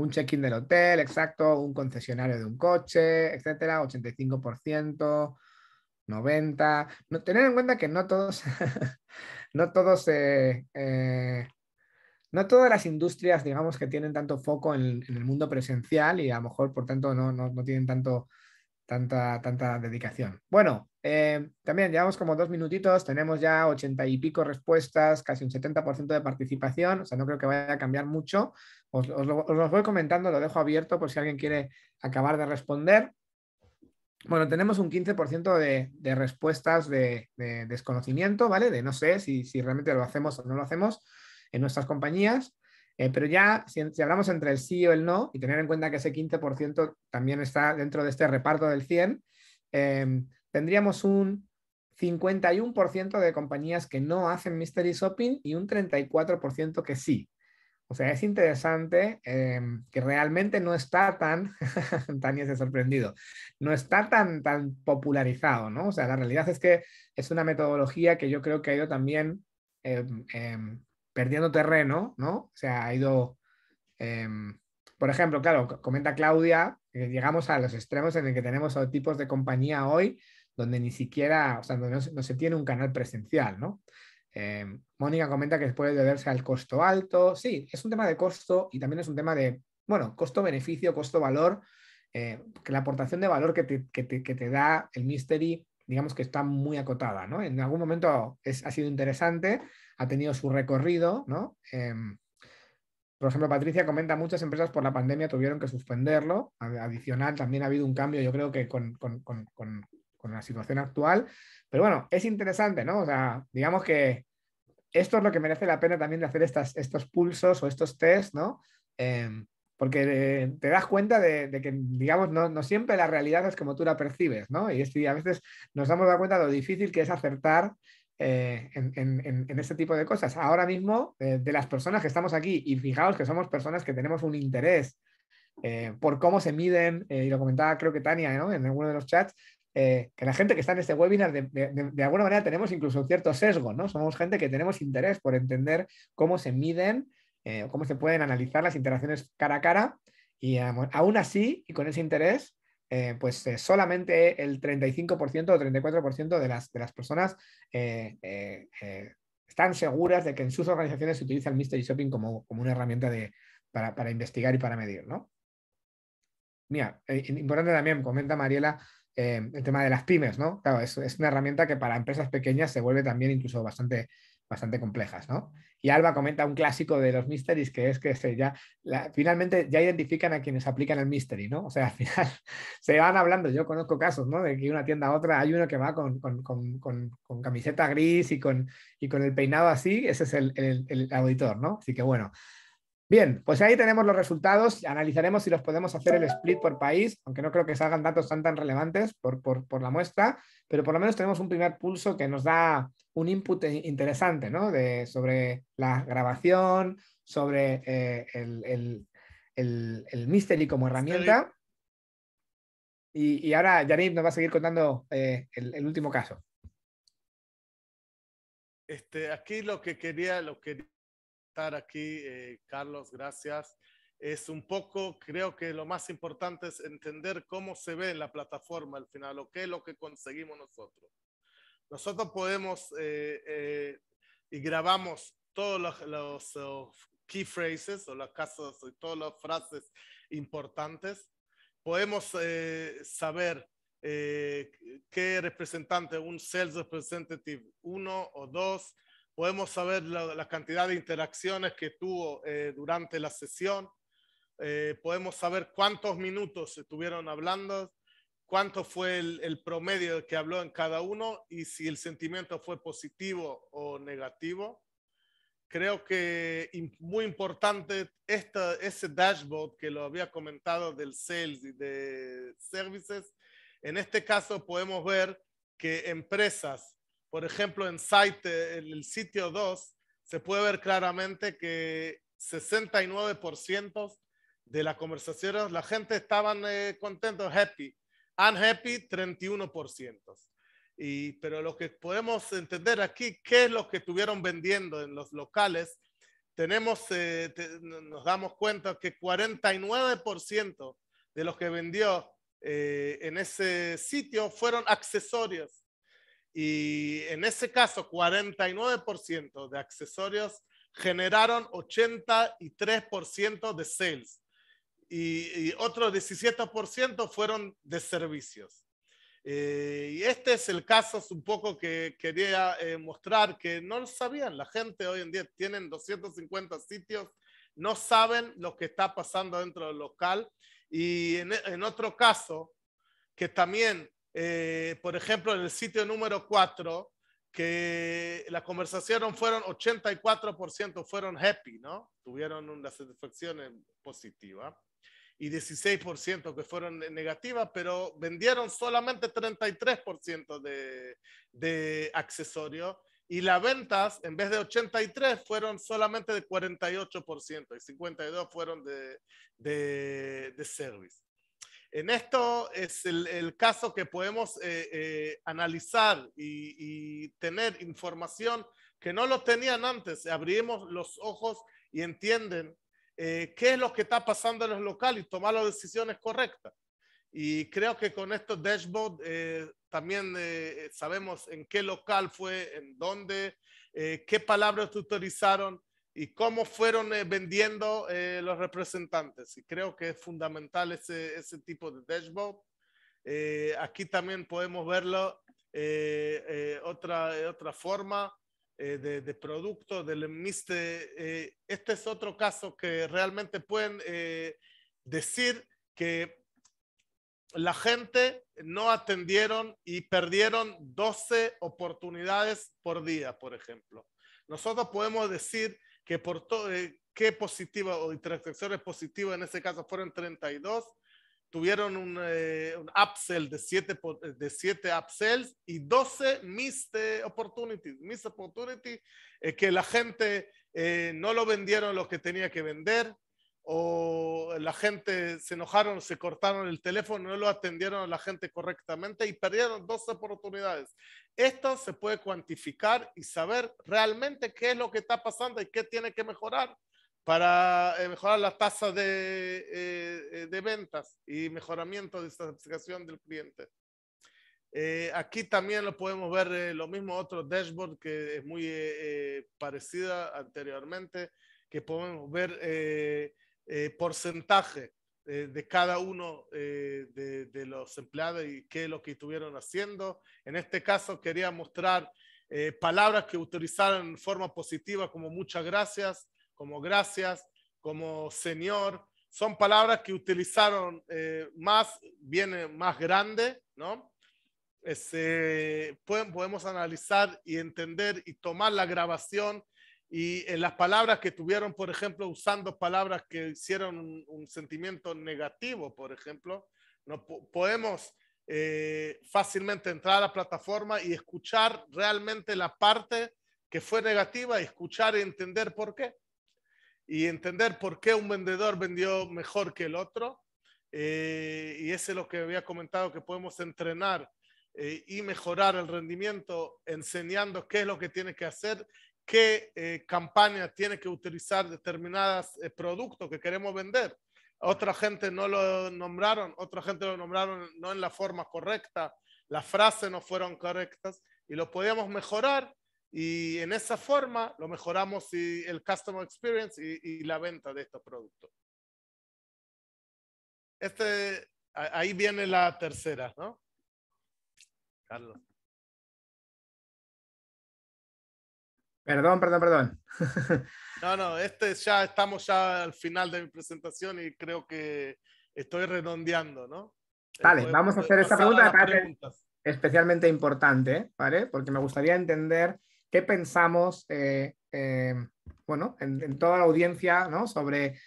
un check-in del hotel, exacto, un concesionario de un coche, etcétera, 85%, 90%. No, tener en cuenta que no todos, no todos, eh, eh, no todas las industrias, digamos, que tienen tanto foco en, el mundo presencial y a lo mejor, por tanto, no tienen tanto tanta, tanta dedicación. Bueno, eh, también llevamos como dos minutitos, tenemos ya ochenta y pico respuestas, casi un 70% de participación, o sea, no creo que vaya a cambiar mucho. Os, lo, voy comentando, lo dejo abierto por si alguien quiere acabar de responder. Bueno, tenemos un 15% de, de respuestas de, de, desconocimiento, ¿vale? De no sé si, si realmente lo hacemos o no lo hacemos en nuestras compañías. Eh, pero ya, si, hablamos entre el sí o el no, y tener en cuenta que ese 15% también está dentro de este reparto del 100, em, tendríamos un 51% de compañías que no hacen mystery shopping y un 34% que sí. O sea, es interesante em, que realmente no está tan, Tania se ha sorprendido, no está tan, tan popularizado, ¿no? O sea, la realidad es que es una metodología que yo creo que ha ido también em, perdiendo terreno, ¿no? O sea, ha ido... Em, por ejemplo, claro, comenta Claudia, llegamos a los extremos en el que tenemos tipos de compañía hoy donde ni siquiera, o sea, donde no, se tiene un canal presencial, ¿no? Em, Mónica comenta que puede deberse al costo alto. Sí, es un tema de costo y también es un tema de, bueno, costo-beneficio, costo-valor, eh, que la aportación de valor que te, da el mystery, digamos que está muy acotada, ¿no? En algún momento es, ha sido interesante, ha tenido su recorrido, ¿no? Em, por ejemplo, Patricia comenta, muchas empresas por la pandemia tuvieron que suspenderlo. Adicional, también ha habido un cambio, yo creo que con, la situación actual. Pero bueno, es interesante, ¿no? O sea, digamos que esto es lo que merece la pena también de hacer estas, estos pulsos o estos test, ¿no? Em, porque eh, te das cuenta de, que, digamos, no, siempre la realidad es como tú la percibes, ¿no? Y, y a veces nos damos cuenta de lo difícil que es acertar eh, en, este tipo de cosas. Ahora mismo, eh, de las personas que estamos aquí, y fijaos que somos personas que tenemos un interés eh, por cómo se miden, y lo comentaba creo que Tania en alguno de los chats, que la gente que está en este webinar, de, alguna manera tenemos incluso cierto sesgo, ¿no? Somos gente que tenemos interés por entender cómo se miden, cómo se pueden analizar las interacciones cara a cara, y aún así, y con ese interés, eh, pues eh, solamente el 35% o 34% de las, personas eh, están seguras de que en sus organizaciones se utiliza el mystery shopping como, una herramienta para, investigar y para medir, ¿no? Mira, importante también, comenta Mariela, el tema de las pymes, ¿no? Claro, es, es, una herramienta que para empresas pequeñas se vuelve también incluso bastante bastante complejas, ¿no? Y Alba comenta un clásico de los mysteries que es que se ya finalmente ya identifican a quienes aplican el mystery, ¿no? O sea, al final se van hablando, yo conozco casos, ¿no? De que una tienda a otra hay uno que va con, con, con, camiseta gris y con, con el peinado así, ese es el, el, el auditor, ¿no? Así que bueno, Bien, pues ahí tenemos los resultados. Analizaremos si los podemos hacer el split por país, aunque no creo que salgan datos tan tan relevantes por, la muestra, pero por lo menos tenemos un primer pulso que nos da un input interesante ¿no? sobre la grabación, sobre eh, el, el, el, mystery como herramienta. Y, ahora Yaniv nos va a seguir contando eh, el, último caso. Este, aquí lo que quería, lo que estar aquí, eh, Carlos, gracias. Es un poco, creo que lo más importante es entender cómo se ve en la plataforma al final o qué es lo que conseguimos nosotros. Nosotros podemos eh, eh, y grabamos todos los, key phrases o las casas, todas las frases importantes. Podemos saber qué representante, un sales representative, uno o dos, podemos saber la, cantidad de interacciones que tuvo eh, durante la sesión, eh, podemos saber cuántos minutos estuvieron hablando, cuánto fue el, promedio que habló en cada uno y si el sentimiento fue positivo o negativo. Creo que muy importante esta, ese dashboard que lo había comentado del sales y de services. En este caso podemos ver que empresas por ejemplo, en Site, el sitio 2, se puede ver claramente que 69% de las conversaciones, la gente estaban eh, happy. Unhappy, 31%. Y, pero lo que podemos entender aquí, qué es lo que estuvieron vendiendo en los locales, tenemos, eh, nos damos cuenta que 49% de los que vendió eh, en ese sitio fueron accesorios. Y en ese caso, 49% de accesorios generaron 83% de sales y, y otro 17% fueron de servicios. Eh, y este es el caso un poco que quería eh, mostrar, que no lo sabían, la gente hoy en día tienen 250 sitios, no saben lo que está pasando dentro del local. Y en, en otro caso, que también eh, por ejemplo, en el sitio número 4, que la conversación fueron 84% fueron happy, ¿no? Tuvieron una satisfacción eh, positiva y 16% que fueron eh, negativas, pero vendieron solamente 33% de, de accesorios y las ventas, en vez de 83, fueron solamente de 48% y 52 fueron de, de, de service. En esto es el, caso que podemos eh, eh, analizar y, tener información que no lo tenían antes. Abrimos los ojos y entienden eh, qué es lo que está pasando en los locales y tomar las decisiones correctas. Y creo que con estos dashboard también sabemos en qué local fue, en dónde, qué palabras utilizaron y cómo fueron eh, vendiendo eh, los representantes. Y creo que es fundamental ese, ese tipo de dashboard. Eh, aquí también podemos verlo otra, otra forma de, de, producto del MISTE. este es otro caso que realmente pueden decir que la gente no atendieron y perdieron 12 oportunidades por día, por ejemplo. Nosotros podemos decir que por todo, eh, que positiva o transacciones positivas en ese caso fueron 32, tuvieron eh, un, upsell de 7 eh, de upsells y 12 missed opportunities, missed opportunity que la gente no lo vendieron lo que tenía que vender, o la gente se enojaron, se cortaron el teléfono, no lo atendieron a la gente correctamente y perdieron dos oportunidades. Esto se puede cuantificar y saber realmente qué es lo que está pasando y qué tiene que mejorar para eh, mejorar la tasa de, eh, eh, de ventas y mejoramiento de satisfacción del cliente. aquí también lo podemos ver, lo mismo otro dashboard que es muy parecida anteriormente, que podemos ver eh, porcentaje eh, de cada uno eh, de, los empleados y qué es lo que estuvieron haciendo. En este caso quería mostrar palabras que utilizaron en forma positiva como muchas gracias, como gracias, como señor. Son palabras que utilizaron más, viene más grande, ¿no? Este, podemos analizar y entender y tomar la grabación y en las palabras que tuvieron, por ejemplo, usando palabras que hicieron un, sentimiento negativo, por ejemplo, no podemos eh, fácilmente entrar a la plataforma y escuchar realmente la parte que fue negativa, y escuchar y entender por qué. Y entender por qué un vendedor vendió mejor que el otro. Eh, y ese es lo que había comentado, que podemos entrenar eh, y mejorar el rendimiento enseñando qué es lo que tiene que hacer qué eh, campaña tiene que utilizar determinados eh, productos que queremos vender. Otra gente no lo nombraron, otra gente lo nombraron no en la forma correcta, las frases no fueron correctas y lo podíamos mejorar y en esa forma lo mejoramos y el customer experience y, y la venta de estos productos. Este, ahí viene la tercera, ¿no? Carlos. Perdón, perdón, perdón. no, no, este ya estamos ya al final de mi presentación y creo que estoy redondeando, ¿no? Vale, vamos a hacer esta pregunta especialmente importante, ¿vale? Porque me gustaría entender qué pensamos, eh, eh, bueno, en, toda la audiencia, ¿no? Sobre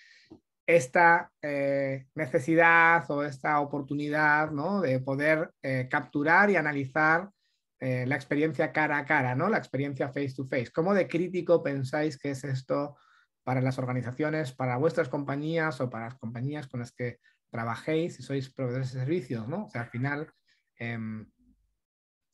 esta eh, necesidad o esta oportunidad, ¿no? De poder capturar y analizar eh, la experiencia cara a cara, ¿no? La experiencia face to face. ¿Cómo de crítico pensáis que es esto para las organizaciones, para vuestras compañías o para las compañías con las que trabajéis y sois proveedores de servicios, ¿no? O sea, al final, em,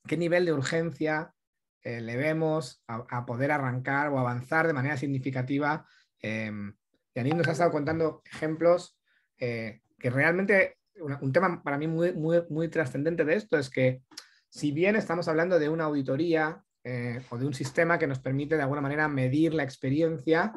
¿qué nivel de urgencia eh, le vemos a, poder arrancar o avanzar de manera significativa? Em, y mí nos ha estado contando ejemplos eh, que realmente, un tema para mí muy, muy, muy trascendente de esto es que si bien estamos hablando de una auditoría eh, o de un sistema que nos permite de alguna manera medir la experiencia,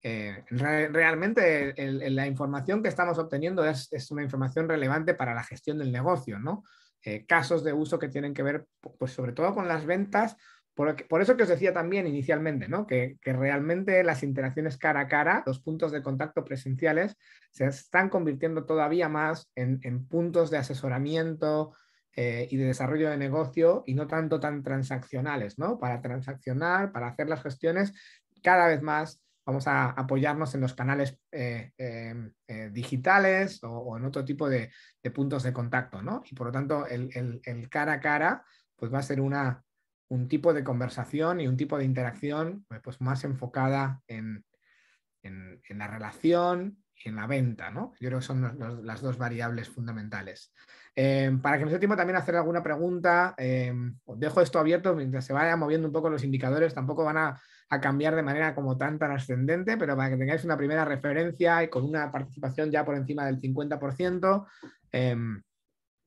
eh, realmente la información que estamos obteniendo es, una información relevante para la gestión del negocio, ¿no? Eh, casos de uso que tienen que ver, pues sobre todo con las ventas, por, eso que os decía también inicialmente, ¿no? Que, realmente las interacciones cara a cara, los puntos de contacto presenciales, se están convirtiendo todavía más en puntos de asesoramiento, eh, y de desarrollo de negocio y no tanto tan transaccionales, ¿no? Para transaccionar, para hacer las gestiones, cada vez más vamos a apoyarnos en los canales eh, em, eh, digitales o, en otro tipo de, puntos de contacto, ¿no? Y por lo tanto, el, cara a cara, pues va a ser un tipo de conversación y un tipo de interacción pues, más enfocada en, la relación y en la venta, ¿no? Yo creo que son las dos variables fundamentales. Em, para que no dé tiempo también hacer alguna pregunta, em, dejo esto abierto mientras se vayan moviendo un poco los indicadores, tampoco van a, cambiar de manera como tan tan ascendente, pero para que tengáis una primera referencia y con una participación ya por encima del 50%, em,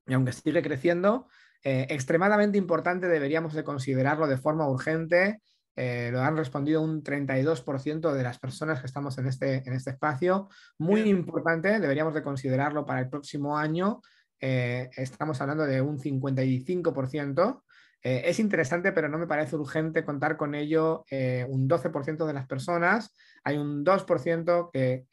y aunque sigue creciendo, eh, extremadamente importante deberíamos de considerarlo de forma urgente. Eh, lo han respondido un 32% de las personas que estamos en este, este espacio. Muy importante, deberíamos de considerarlo para el próximo año eh, estamos hablando de un 55%. Eh, es interesante, pero no me parece urgente contar con ello eh, un 12% de las personas. Hay un 2% que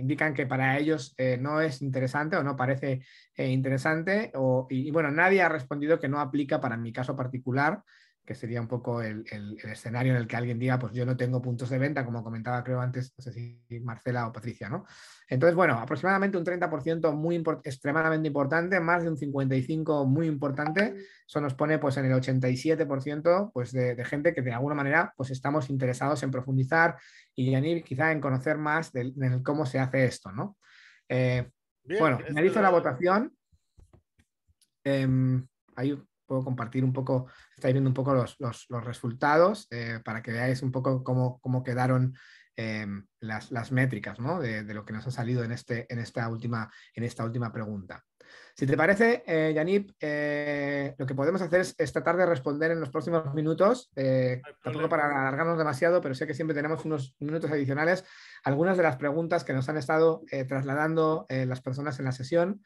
indican que para ellos no es interesante o no parece interesante. y, bueno, nadie ha respondido que no aplica para mi caso particular que sería un poco el, escenario en el que alguien diga, pues yo no tengo puntos de venta, como comentaba creo antes, no sé si Marcela o Patricia, ¿no? Entonces, bueno, aproximadamente un 30% muy extremadamente importante, más de un 55% muy importante, eso nos pone pues en el 87% pues de, gente que de alguna manera pues estamos interesados en profundizar y en quizá en conocer más del, cómo se hace esto, ¿no? Eh, bueno, finalizo la votación. Eh, puedo compartir un poco, estáis viendo un poco los, resultados eh, para que veáis un poco cómo, quedaron eh, las, métricas de, lo que nos ha salido este, en, esta, última, en esta última pregunta. Si te parece, eh, Yanip, eh, lo que podemos hacer es tratar de responder en los próximos minutos, tampoco para alargarnos demasiado, pero sé que siempre tenemos unos minutos adicionales, algunas de las preguntas que nos han estado trasladando las personas en la sesión.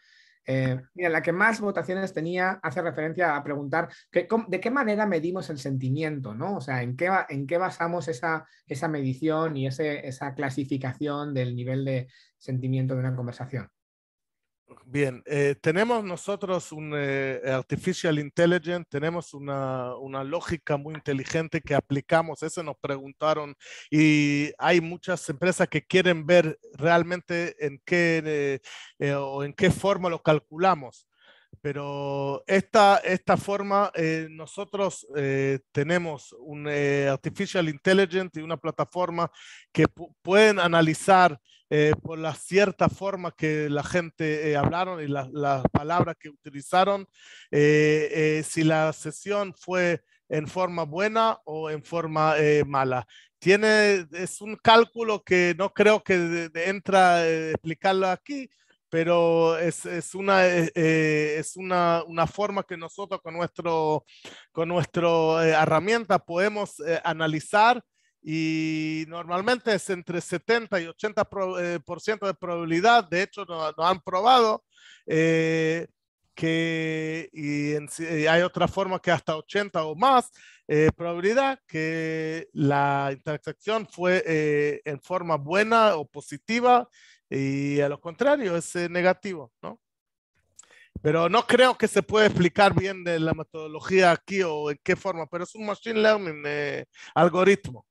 Eh, mira, la que más votaciones tenía hace referencia a preguntar de qué manera medimos el sentimiento, ¿no? O sea, ¿en qué, en qué basamos esa, esa medición y esa clasificación del nivel de sentimiento de una conversación? Bien, eh, tenemos nosotros un eh, artificial intelligence, tenemos una, una, lógica muy inteligente que aplicamos, eso nos preguntaron y hay muchas empresas que quieren ver realmente en qué eh, o en qué forma lo calculamos. Pero esta, esta forma, nosotros tenemos un artificial intelligence y una plataforma que pueden analizar eh, por la cierta forma que la gente eh, hablaron y las palabras que utilizaron, eh, si la sesión fue en forma buena o en forma mala. Tiene, es un cálculo que no creo que entra explicarlo aquí, pero es, es, una, es una, una, forma que nosotros con, con nuestra herramienta podemos analizar y normalmente es entre 70 y 80% eh, por ciento de probabilidad, de hecho nos no han probado, eh, que y hay otra forma que hasta 80 o más eh, probabilidad que la intersección fue en forma buena o positiva y a lo contrario es negativo, ¿no? Pero no creo que se pueda explicar bien de la metodología aquí o en qué forma, pero es un machine learning algoritmo.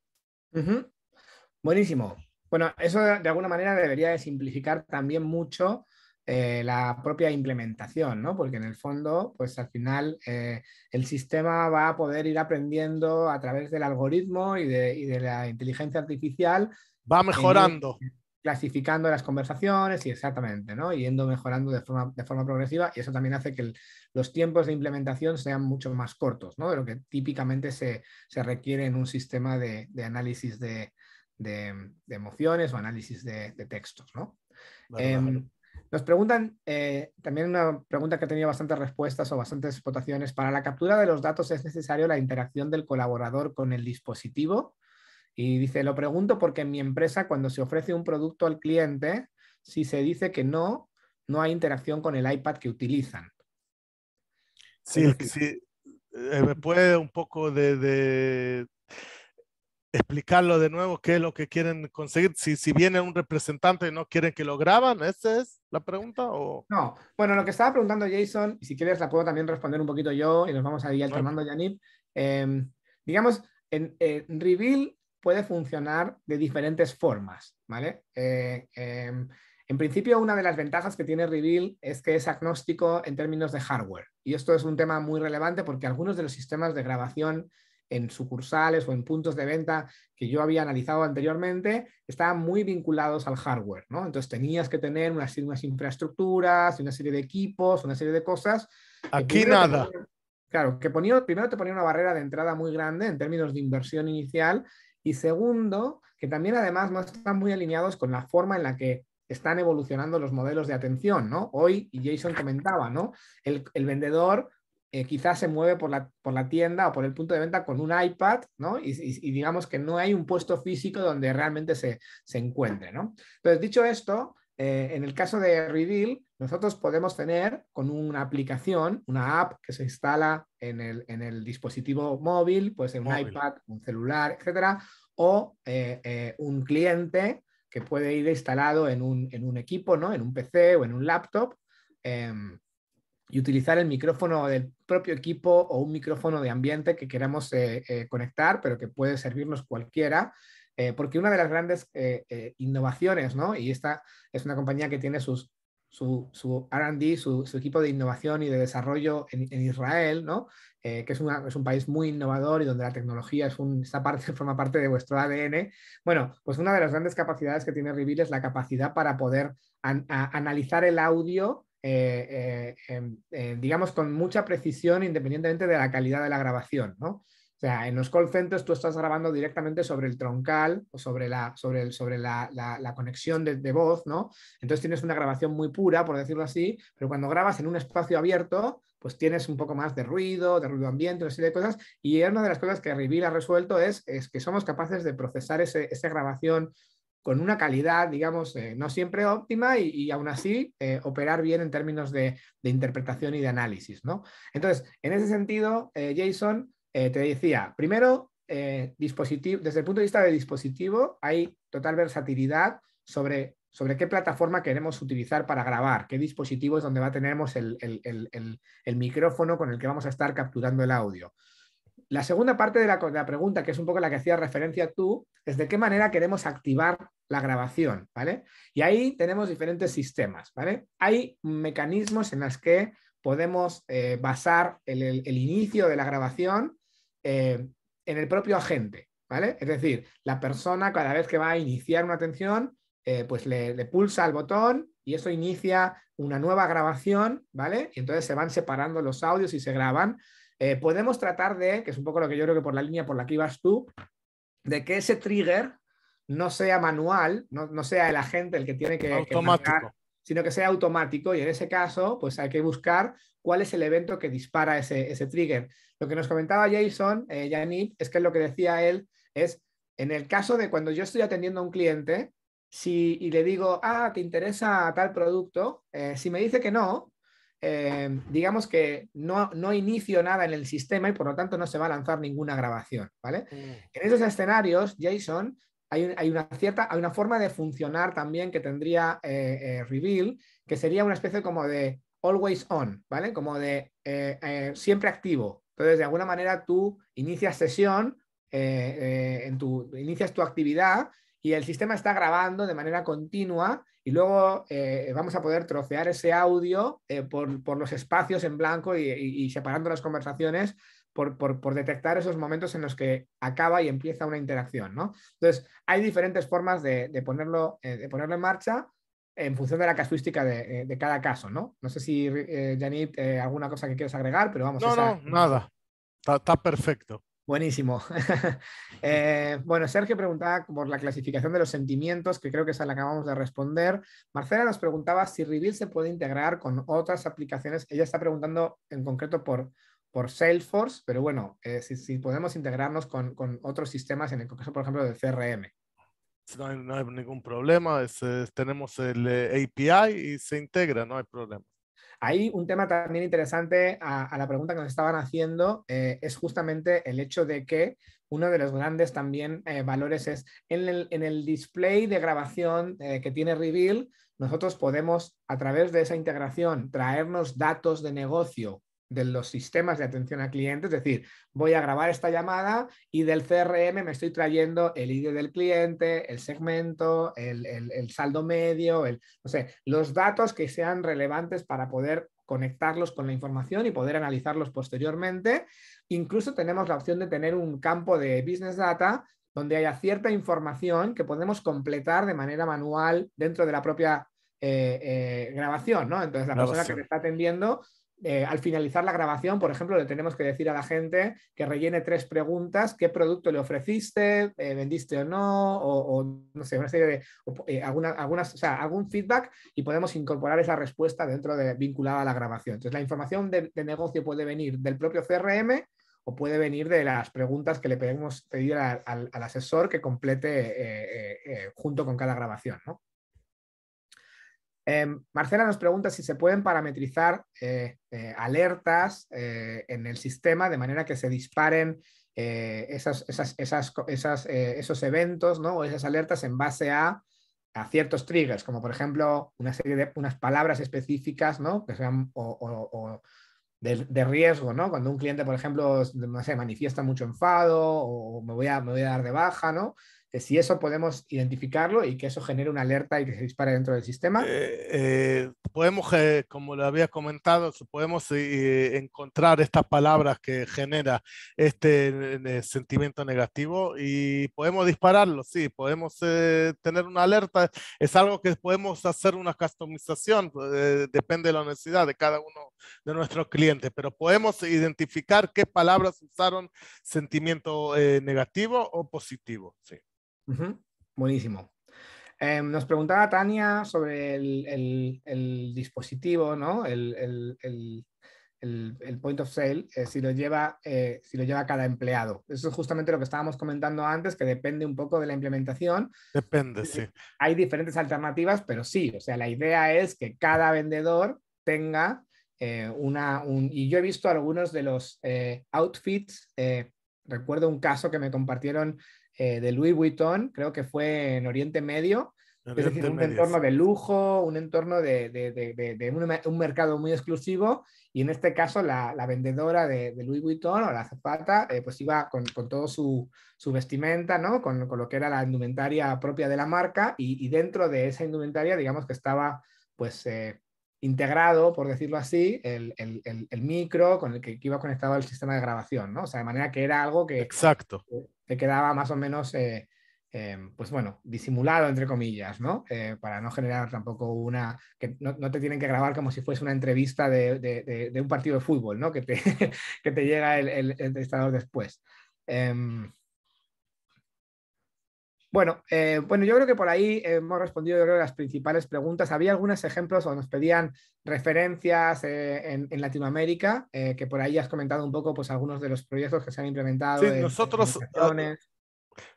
Buenísimo. Bueno, eso de alguna manera debería de simplificar también mucho eh, la propia implementación, ¿no? Porque en el fondo, pues al final eh, el sistema va a poder ir aprendiendo a través del algoritmo y de, la inteligencia artificial. Va mejorando clasificando las conversaciones y exactamente, ¿no? Yendo mejorando de forma, de forma progresiva y eso también hace que los tiempos de implementación sean mucho más cortos, ¿no? De lo que típicamente se, requiere en un sistema de, análisis de, emociones o análisis de, textos, ¿no? Em, nos preguntan eh, también una pregunta que ha tenido bastantes respuestas o bastantes votaciones. Para la captura de los datos es necesario la interacción del colaborador con el dispositivo y dice, lo pregunto porque en mi empresa cuando se ofrece un producto al cliente, si se dice que no, no hay interacción con el iPad que utilizan. Sí, eh, puede un poco de, explicarlo de nuevo qué es lo que quieren conseguir. Si, viene un representante y no quieren que lo graban, ¿esa es la pregunta? O... No, bueno, lo que estaba preguntando Jason, y si quieres la puedo también responder un poquito yo y nos vamos a ir alternando, Janip. Eh, em, digamos, en Reveal puede funcionar de diferentes formas, ¿vale? Eh, em, en principio, una de las ventajas que tiene Reveal es que es agnóstico en términos de hardware. Y esto es un tema muy relevante porque algunos de los sistemas de grabación en sucursales o en puntos de venta que yo había analizado anteriormente, estaban muy vinculados al hardware, ¿no? Entonces tenías que tener unas, infraestructuras, una serie de equipos, una serie de cosas. Aquí nada. claro, que ponía, primero te ponía una barrera de entrada muy grande en términos de inversión inicial y segundo, que también además no están muy alineados con la forma en la que están evolucionando los modelos de atención, ¿no? Hoy, y Jason comentaba, ¿no? El, vendedor eh, quizás se mueve por la, por la, tienda o por el punto de venta con un iPad, ¿no? Y, digamos que no hay un puesto físico donde realmente se, se encuentre, ¿no? Entonces, dicho esto, eh, en el caso de Reveal, nosotros podemos tener con una aplicación, una app que se instala en el, dispositivo móvil, pues en un iPad, un celular, etcétera, o eh, eh, un cliente que puede ir instalado en un, equipo, en un PC o en un laptop, em, y utilizar el micrófono del propio equipo o un micrófono de ambiente que queramos conectar, pero que puede servirnos cualquiera. Eh, porque una de las grandes eh, eh, innovaciones, ¿no? Y esta es una compañía que tiene su, su RD, su, equipo de innovación y de desarrollo en, Israel, ¿no? que es, es, un país muy innovador y donde la tecnología es un, esta parte, forma parte de vuestro ADN. Bueno, pues una de las grandes capacidades que tiene Reveal es la capacidad para poder analizar el audio. digamos con mucha precisión independientemente de la calidad de la grabación, ¿no? O sea, en los call centers tú estás grabando directamente sobre el troncal o sobre la, sobre el, sobre la, la, conexión de, voz, ¿no? Entonces tienes una grabación muy pura, por decirlo así, pero cuando grabas en un espacio abierto, pues tienes un poco más de ruido, de ruido ambiente, una serie de cosas. Y una de las cosas que Reveal ha resuelto es, es que somos capaces de procesar ese, esa grabación con una calidad, digamos, eh, no siempre óptima y, aún así eh, operar bien en términos de, de, interpretación y de análisis, ¿no? Entonces, en ese sentido, eh, Jason, eh, te decía, primero, eh, dispositivo, desde el punto de vista del dispositivo, hay total versatilidad sobre, sobre qué plataforma queremos utilizar para grabar, qué dispositivo es donde va a tenemos el, micrófono con el que vamos a estar capturando el audio. La segunda parte de la, pregunta, que es un poco la que hacía referencia tú, es de qué manera queremos activar la grabación, ¿vale? Y ahí tenemos diferentes sistemas, ¿vale? Hay mecanismos en los que podemos eh, basar el, inicio de la grabación eh, en el propio agente, ¿vale? Es decir, la persona cada vez que va a iniciar una atención, eh, pues le, pulsa el botón y eso inicia una nueva grabación, ¿vale? Y entonces se van separando los audios y se graban. Eh, podemos tratar de, que es un poco lo que yo creo que por la línea por la que ibas tú, de que ese trigger no sea manual, no, sea el agente el que tiene que... Que sino que sea automático y en ese caso pues hay que buscar cuál es el evento que dispara ese, trigger. Lo que nos comentaba Jason, eh, es que lo que decía él es, en el caso de cuando yo estoy atendiendo a un cliente si, y le digo, ah, ¿te interesa tal producto? Eh, si me dice que no, eh, digamos que no, no inicio nada en el sistema y por lo tanto no se va a lanzar ninguna grabación, ¿vale? Mm. En esos escenarios, Jason, hay, una cierta, una forma de funcionar también que tendría eh, eh, Reveal, que sería una especie como de always on, ¿vale? Como de eh, siempre activo. Entonces, de alguna manera tú inicias sesión, en tu, inicias tu actividad y el sistema está grabando de manera continua y luego vamos a poder trocear ese audio por, los espacios en blanco y separando las conversaciones por, detectar esos momentos en los que acaba y empieza una interacción. Entonces, hay diferentes formas de, ponerlo, eh, de ponerlo en marcha en función de la casuística de, eh, cada caso. No, sé si, eh, Janit, alguna cosa que quieras agregar, pero vamos. No, no, nada. Está, perfecto. Buenísimo. bueno, Sergio preguntaba por la clasificación de los sentimientos, que creo que esa la acabamos de responder. Marcela nos preguntaba si Reveal se puede integrar con otras aplicaciones. Ella está preguntando en concreto por, por Salesforce, pero bueno, eh, si, podemos integrarnos con, con, otros sistemas, en el caso, por ejemplo, del CRM. No hay, ningún problema, tenemos el eh, API y se integra, no hay problema. Hay un tema también interesante a, la pregunta que nos estaban haciendo eh, es justamente el hecho de que uno de los grandes también valores es en el, en el, display de grabación que tiene Reveal, nosotros podemos a través de esa integración traernos datos de negocio de los sistemas de atención a clientes, es decir, voy a grabar esta llamada y del CRM me estoy trayendo el ID del cliente, el segmento, el, saldo medio, el, los datos que sean relevantes para poder conectarlos con la información y poder analizarlos posteriormente. Incluso tenemos la opción de tener un campo de business data donde haya cierta información que podemos completar de manera manual dentro de la propia eh, eh, grabación, ¿no? Entonces la persona que te está atendiendo eh, al finalizar la grabación, por ejemplo, le tenemos que decir a la gente que rellene tres preguntas, qué producto le ofreciste, eh, vendiste o no, o, no sé, una serie de eh, alguna, o sea, algún feedback y podemos incorporar esa respuesta dentro de vinculada a la grabación. Entonces, la información de, negocio puede venir del propio CRM o puede venir de las preguntas que le podemos pedir al asesor que complete junto con cada grabación, ¿no? Eh, Marcela nos pregunta si se pueden parametrizar eh, eh, alertas en el sistema de manera que se disparen esos eventos o esas alertas en base a, ciertos triggers, como por ejemplo una serie de unas palabras específicas ¿no? que sean o, de, riesgo, ¿no? cuando un cliente, por ejemplo, no manifiesta mucho enfado o me voy a, me voy a dar de baja, ¿no? si eso podemos identificarlo y que eso genere una alerta y que se dispare dentro del sistema. Eh, eh, podemos, eh, como lo había comentado, podemos encontrar estas palabras que genera este sentimiento negativo y podemos dispararlo, sí, podemos tener una alerta, es algo que podemos hacer una customización, depende de la necesidad de cada uno de nuestros clientes, pero podemos identificar qué palabras usaron sentimiento negativo o positivo, sí. Buenísimo. Em, nos preguntaba Tania sobre el, dispositivo, ¿no? El, el, point of sale, eh, si, lo lleva, eh, si lo lleva cada empleado. Eso es justamente lo que estábamos comentando antes, que depende un poco de la implementación. Depende, sí. Hay diferentes alternativas, pero sí, o sea, la idea es que cada vendedor tenga eh, una... Un, y yo he visto algunos de los outfits recuerdo un caso que me compartieron eh, de Louis Vuitton, creo que fue en Oriente Medio. es decir, un entorno de lujo, un entorno de, un, mercado muy exclusivo y en este caso la, vendedora de, Louis Vuitton o la zapata eh, pues iba con, con todo su, vestimenta, ¿no? Con, lo que era la indumentaria propia de la marca y, dentro de esa indumentaria digamos que estaba pues eh, integrado, por decirlo así, el, micro con el que iba conectado al sistema de grabación, ¿no? O sea, de manera que era algo que... Exacto. Te quedaba más o menos, eh, eh, pues bueno, disimulado, entre comillas, ¿no? Eh, para no generar tampoco una... que no, te tienen que grabar como si fuese una entrevista de, un partido de fútbol, ¿no? Que te, que te llega el, entrevistador después. Em, bueno, eh, bueno, yo creo que por ahí hemos respondido las principales preguntas. Había algunos ejemplos o nos pedían referencias eh, en, Latinoamérica, eh, que por ahí has comentado un poco pues, algunos de los proyectos que se han implementado. Sí, nosotros.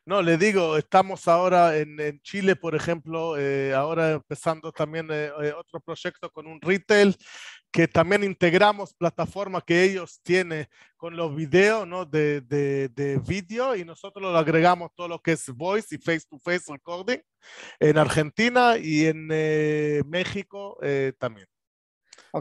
no, le digo, estamos ahora en, Chile, por ejemplo, ahora empezando también otro proyecto con un retail que también integramos plataforma que ellos tienen con los videos ¿no? de, de, de vídeo y nosotros lo agregamos todo lo que es voice y face to face recording en Argentina y en eh, México eh, también.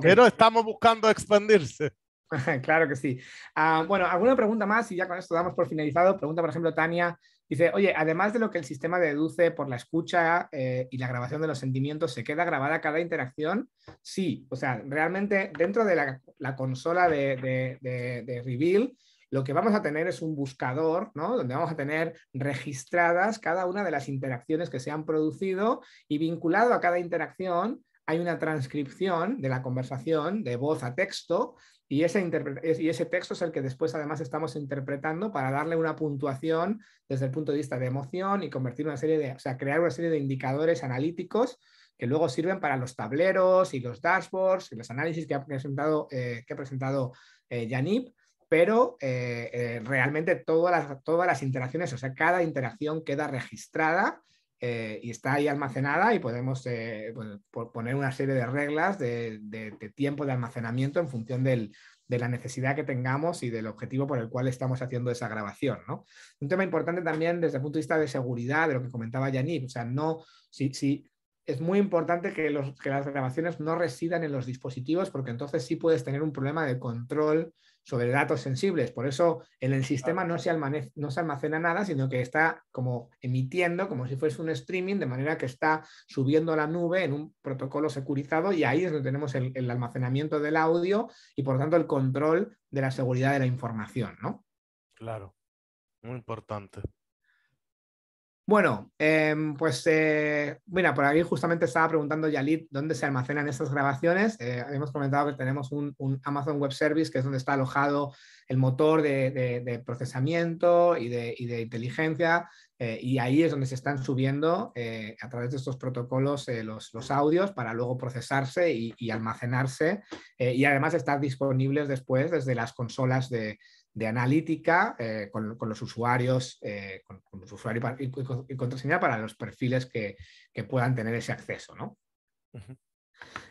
Pero estamos buscando expandirse. claro que sí. Ah, bueno, alguna pregunta más y ya con esto damos por finalizado. Pregunta, por ejemplo, Tania Dice, oye, además de lo que el sistema deduce por la escucha eh, y la grabación de los sentimientos, ¿se queda grabada cada interacción? Sí, o sea, realmente dentro de la, consola de, de Reveal, lo que vamos a tener es un buscador, ¿no? Donde vamos a tener registradas cada una de las interacciones que se han producido y vinculado a cada interacción hay una transcripción de la conversación de voz a texto y ese, texto es el que después además estamos interpretando para darle una puntuación desde el punto de vista de emoción y convertir una serie de, o sea, crear una serie de indicadores analíticos que luego sirven para los tableros y los dashboards y los análisis que ha presentado, eh, que ha presentado eh, pero eh, eh, realmente todas todas las interacciones, o sea, cada interacción queda registrada eh, y está ahí almacenada y podemos eh, pues, poner una serie de reglas de, tiempo de almacenamiento en función de la necesidad que tengamos y del objetivo por el cual estamos haciendo esa grabación. Un tema importante también desde el punto de vista de seguridad, de lo que comentaba Yannick, o sea, no, es muy importante que las grabaciones no residan en los dispositivos porque entonces sí puedes tener un problema de control sobre datos sensibles. Por eso en el sistema no se, no se almacena nada, sino que está como emitiendo, como si fuese un streaming, de manera que está subiendo a la nube en un protocolo securizado y ahí es donde tenemos el, almacenamiento del audio y por tanto el control de la seguridad de la información, ¿no? Claro, muy importante. Bueno, em, pues eh, mira, por aquí justamente estaba preguntando Yalit dónde se almacenan estas grabaciones. hemos eh, comentado que tenemos un, Amazon Web Service, que es donde está alojado el motor de, procesamiento y de, inteligencia, eh, y ahí es donde se están subiendo a través de estos protocolos los, audios para luego procesarse y, y almacenarse, y además estar disponibles después desde las consolas de de analítica eh, con, los usuarios, eh, con, los y, contraseña para los perfiles que, puedan tener ese acceso,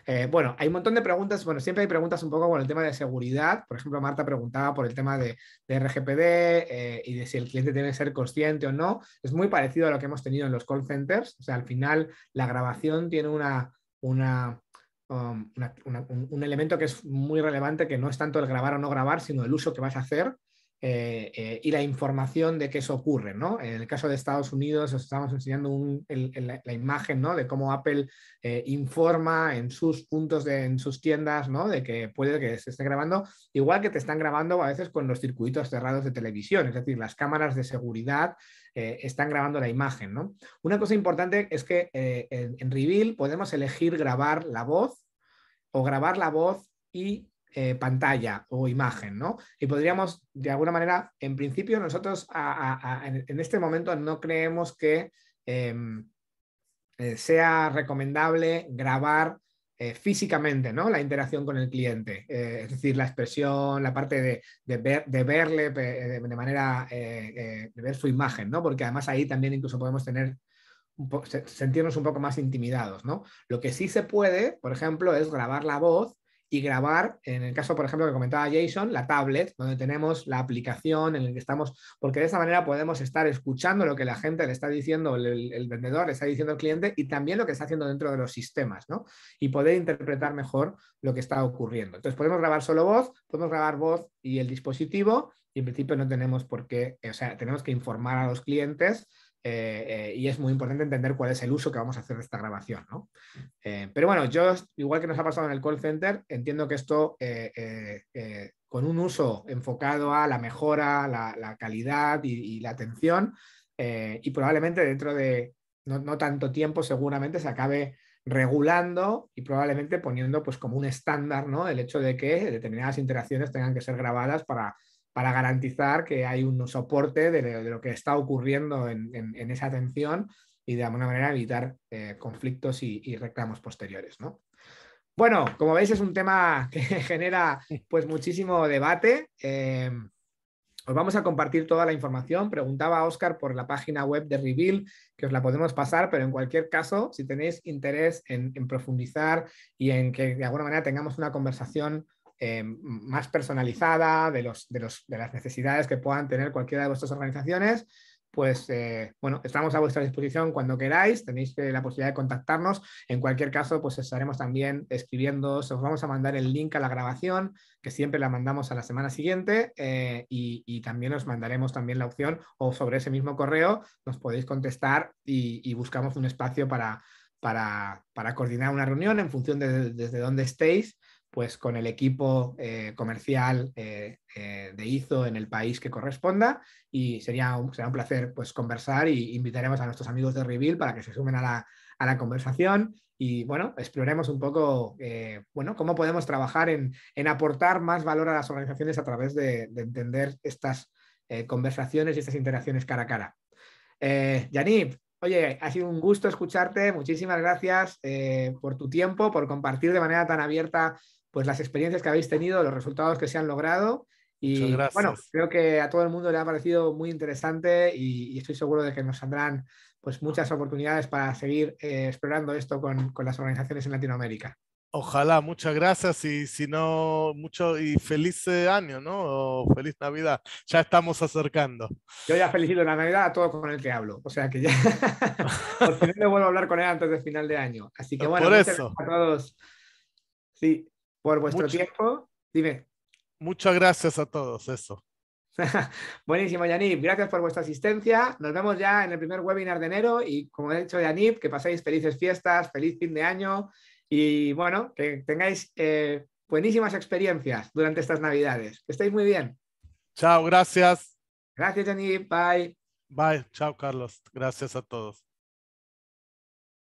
eh, bueno, hay un montón de preguntas. Bueno, siempre hay preguntas un poco con el tema de seguridad. Por ejemplo, Marta preguntaba por el tema de, RGPD y de si el cliente tiene que ser consciente o no. Es muy parecido a lo que hemos tenido en los call centers. O sea, al final la grabación tiene una, una Um, un, un, elemento que es muy relevante, que no es tanto el grabar o no grabar, sino el uso que vas a hacer eh, eh, y la información de que eso ocurre. ¿no? En el caso de Estados Unidos, os estamos enseñando la imagen ¿no? de cómo Apple eh, informa en sus puntos, en sus tiendas, ¿no? de que puede que se esté grabando, igual que te están grabando a veces con los circuitos cerrados de televisión, es decir, las cámaras de seguridad están grabando la imagen. ¿no? Una cosa importante es que en, en Reveal podemos elegir grabar la voz o grabar la voz y eh, pantalla o imagen, ¿no? Y podríamos, de alguna manera, en principio nosotros en este momento no creemos que em, eh, sea recomendable grabar eh, físicamente, ¿no? La interacción con el cliente, es decir, la expresión, la parte de, verle de manera, de ver su imagen, ¿no? Porque además ahí también incluso podemos tener, sentirnos un poco más intimidados, ¿no? Lo que sí se puede, por ejemplo, es grabar la voz y grabar, en el caso, por ejemplo, que comentaba Jason, la tablet, donde tenemos la aplicación en la que estamos, porque de esa manera podemos estar escuchando lo que la gente le está diciendo, el, vendedor le está diciendo al cliente y también lo que está haciendo dentro de los sistemas, ¿no? Y poder interpretar mejor lo que está ocurriendo. Entonces, podemos grabar solo voz, podemos grabar voz y el dispositivo, y en principio no tenemos por qué, o sea, tenemos que informar a los clientes eh, eh, y es muy importante entender cuál es el uso que vamos a hacer de esta grabación. Eh, pero bueno, yo, igual que nos ha pasado en el call center, entiendo que esto, con un uso enfocado a la mejora, la, calidad y, y, la atención, y probablemente dentro de no, tanto tiempo, seguramente se acabe regulando y probablemente poniendo pues como un estándar el hecho de que determinadas interacciones tengan que ser grabadas para para garantizar que hay un soporte de, lo que está ocurriendo en, esa atención y de alguna manera evitar eh, conflictos y, reclamos posteriores. Bueno, como veis es un tema que genera pues muchísimo debate. Em, os vamos a compartir toda la información. Preguntaba a Oscar por la página web de Reveal, que os la podemos pasar, pero en cualquier caso, si tenéis interés en, en profundizar y en que de alguna manera tengamos una conversación eh, más personalizada de, los, de, las necesidades que puedan tener cualquiera de vuestras organizaciones, pues eh, bueno, estamos a vuestra disposición cuando queráis, tenéis eh, la posibilidad de contactarnos. En cualquier caso, pues estaremos también escribiendo, os vamos a mandar el link a la grabación, que siempre la mandamos a la semana siguiente, y, también os mandaremos también la opción, o sobre ese mismo correo nos podéis contestar y, buscamos un espacio para, para, para, coordinar una reunión en función de, desde donde estéis pues con el equipo eh, comercial eh, eh, de IZO en el país que corresponda y sería un, un placer pues conversar y invitaremos a nuestros amigos de Reveal para que se sumen a la, conversación y bueno, exploremos un poco bueno, cómo podemos trabajar en, aportar más valor a las organizaciones a través de, entender estas conversaciones y estas interacciones cara a cara. Yanib, Oye, ha sido un gusto escucharte. Muchísimas gracias por tu tiempo, por compartir de manera tan abierta pues las experiencias que habéis tenido, los resultados que se han logrado. Y bueno, creo que a todo el mundo le ha parecido muy interesante y, estoy seguro de que nos saldrán pues, muchas oportunidades para seguir eh, explorando esto con, las organizaciones en Latinoamérica. Ojalá, muchas gracias y si no, mucho y feliz eh, año, ¿no? O feliz Navidad. Ya estamos acercando. Yo ya felicito la Navidad a todo con el que hablo. O sea que ya. fin le vuelvo a hablar con él antes del final de año. Así que bueno, Por eso. a todos. Sí, por vuestro tiempo. Dime. Muchas gracias a todos, eso. Buenísimo, Yanip. Gracias por vuestra asistencia. Nos vemos ya en el primer webinar de enero y como he dicho Yanip, que paséis felices fiestas, feliz fin de año y bueno, que tengáis eh, buenísimas experiencias durante estas navidades. Que estéis muy bien. Chao, gracias. Gracias, Yanip. Bye. Bye. Chao, Carlos. Gracias a todos.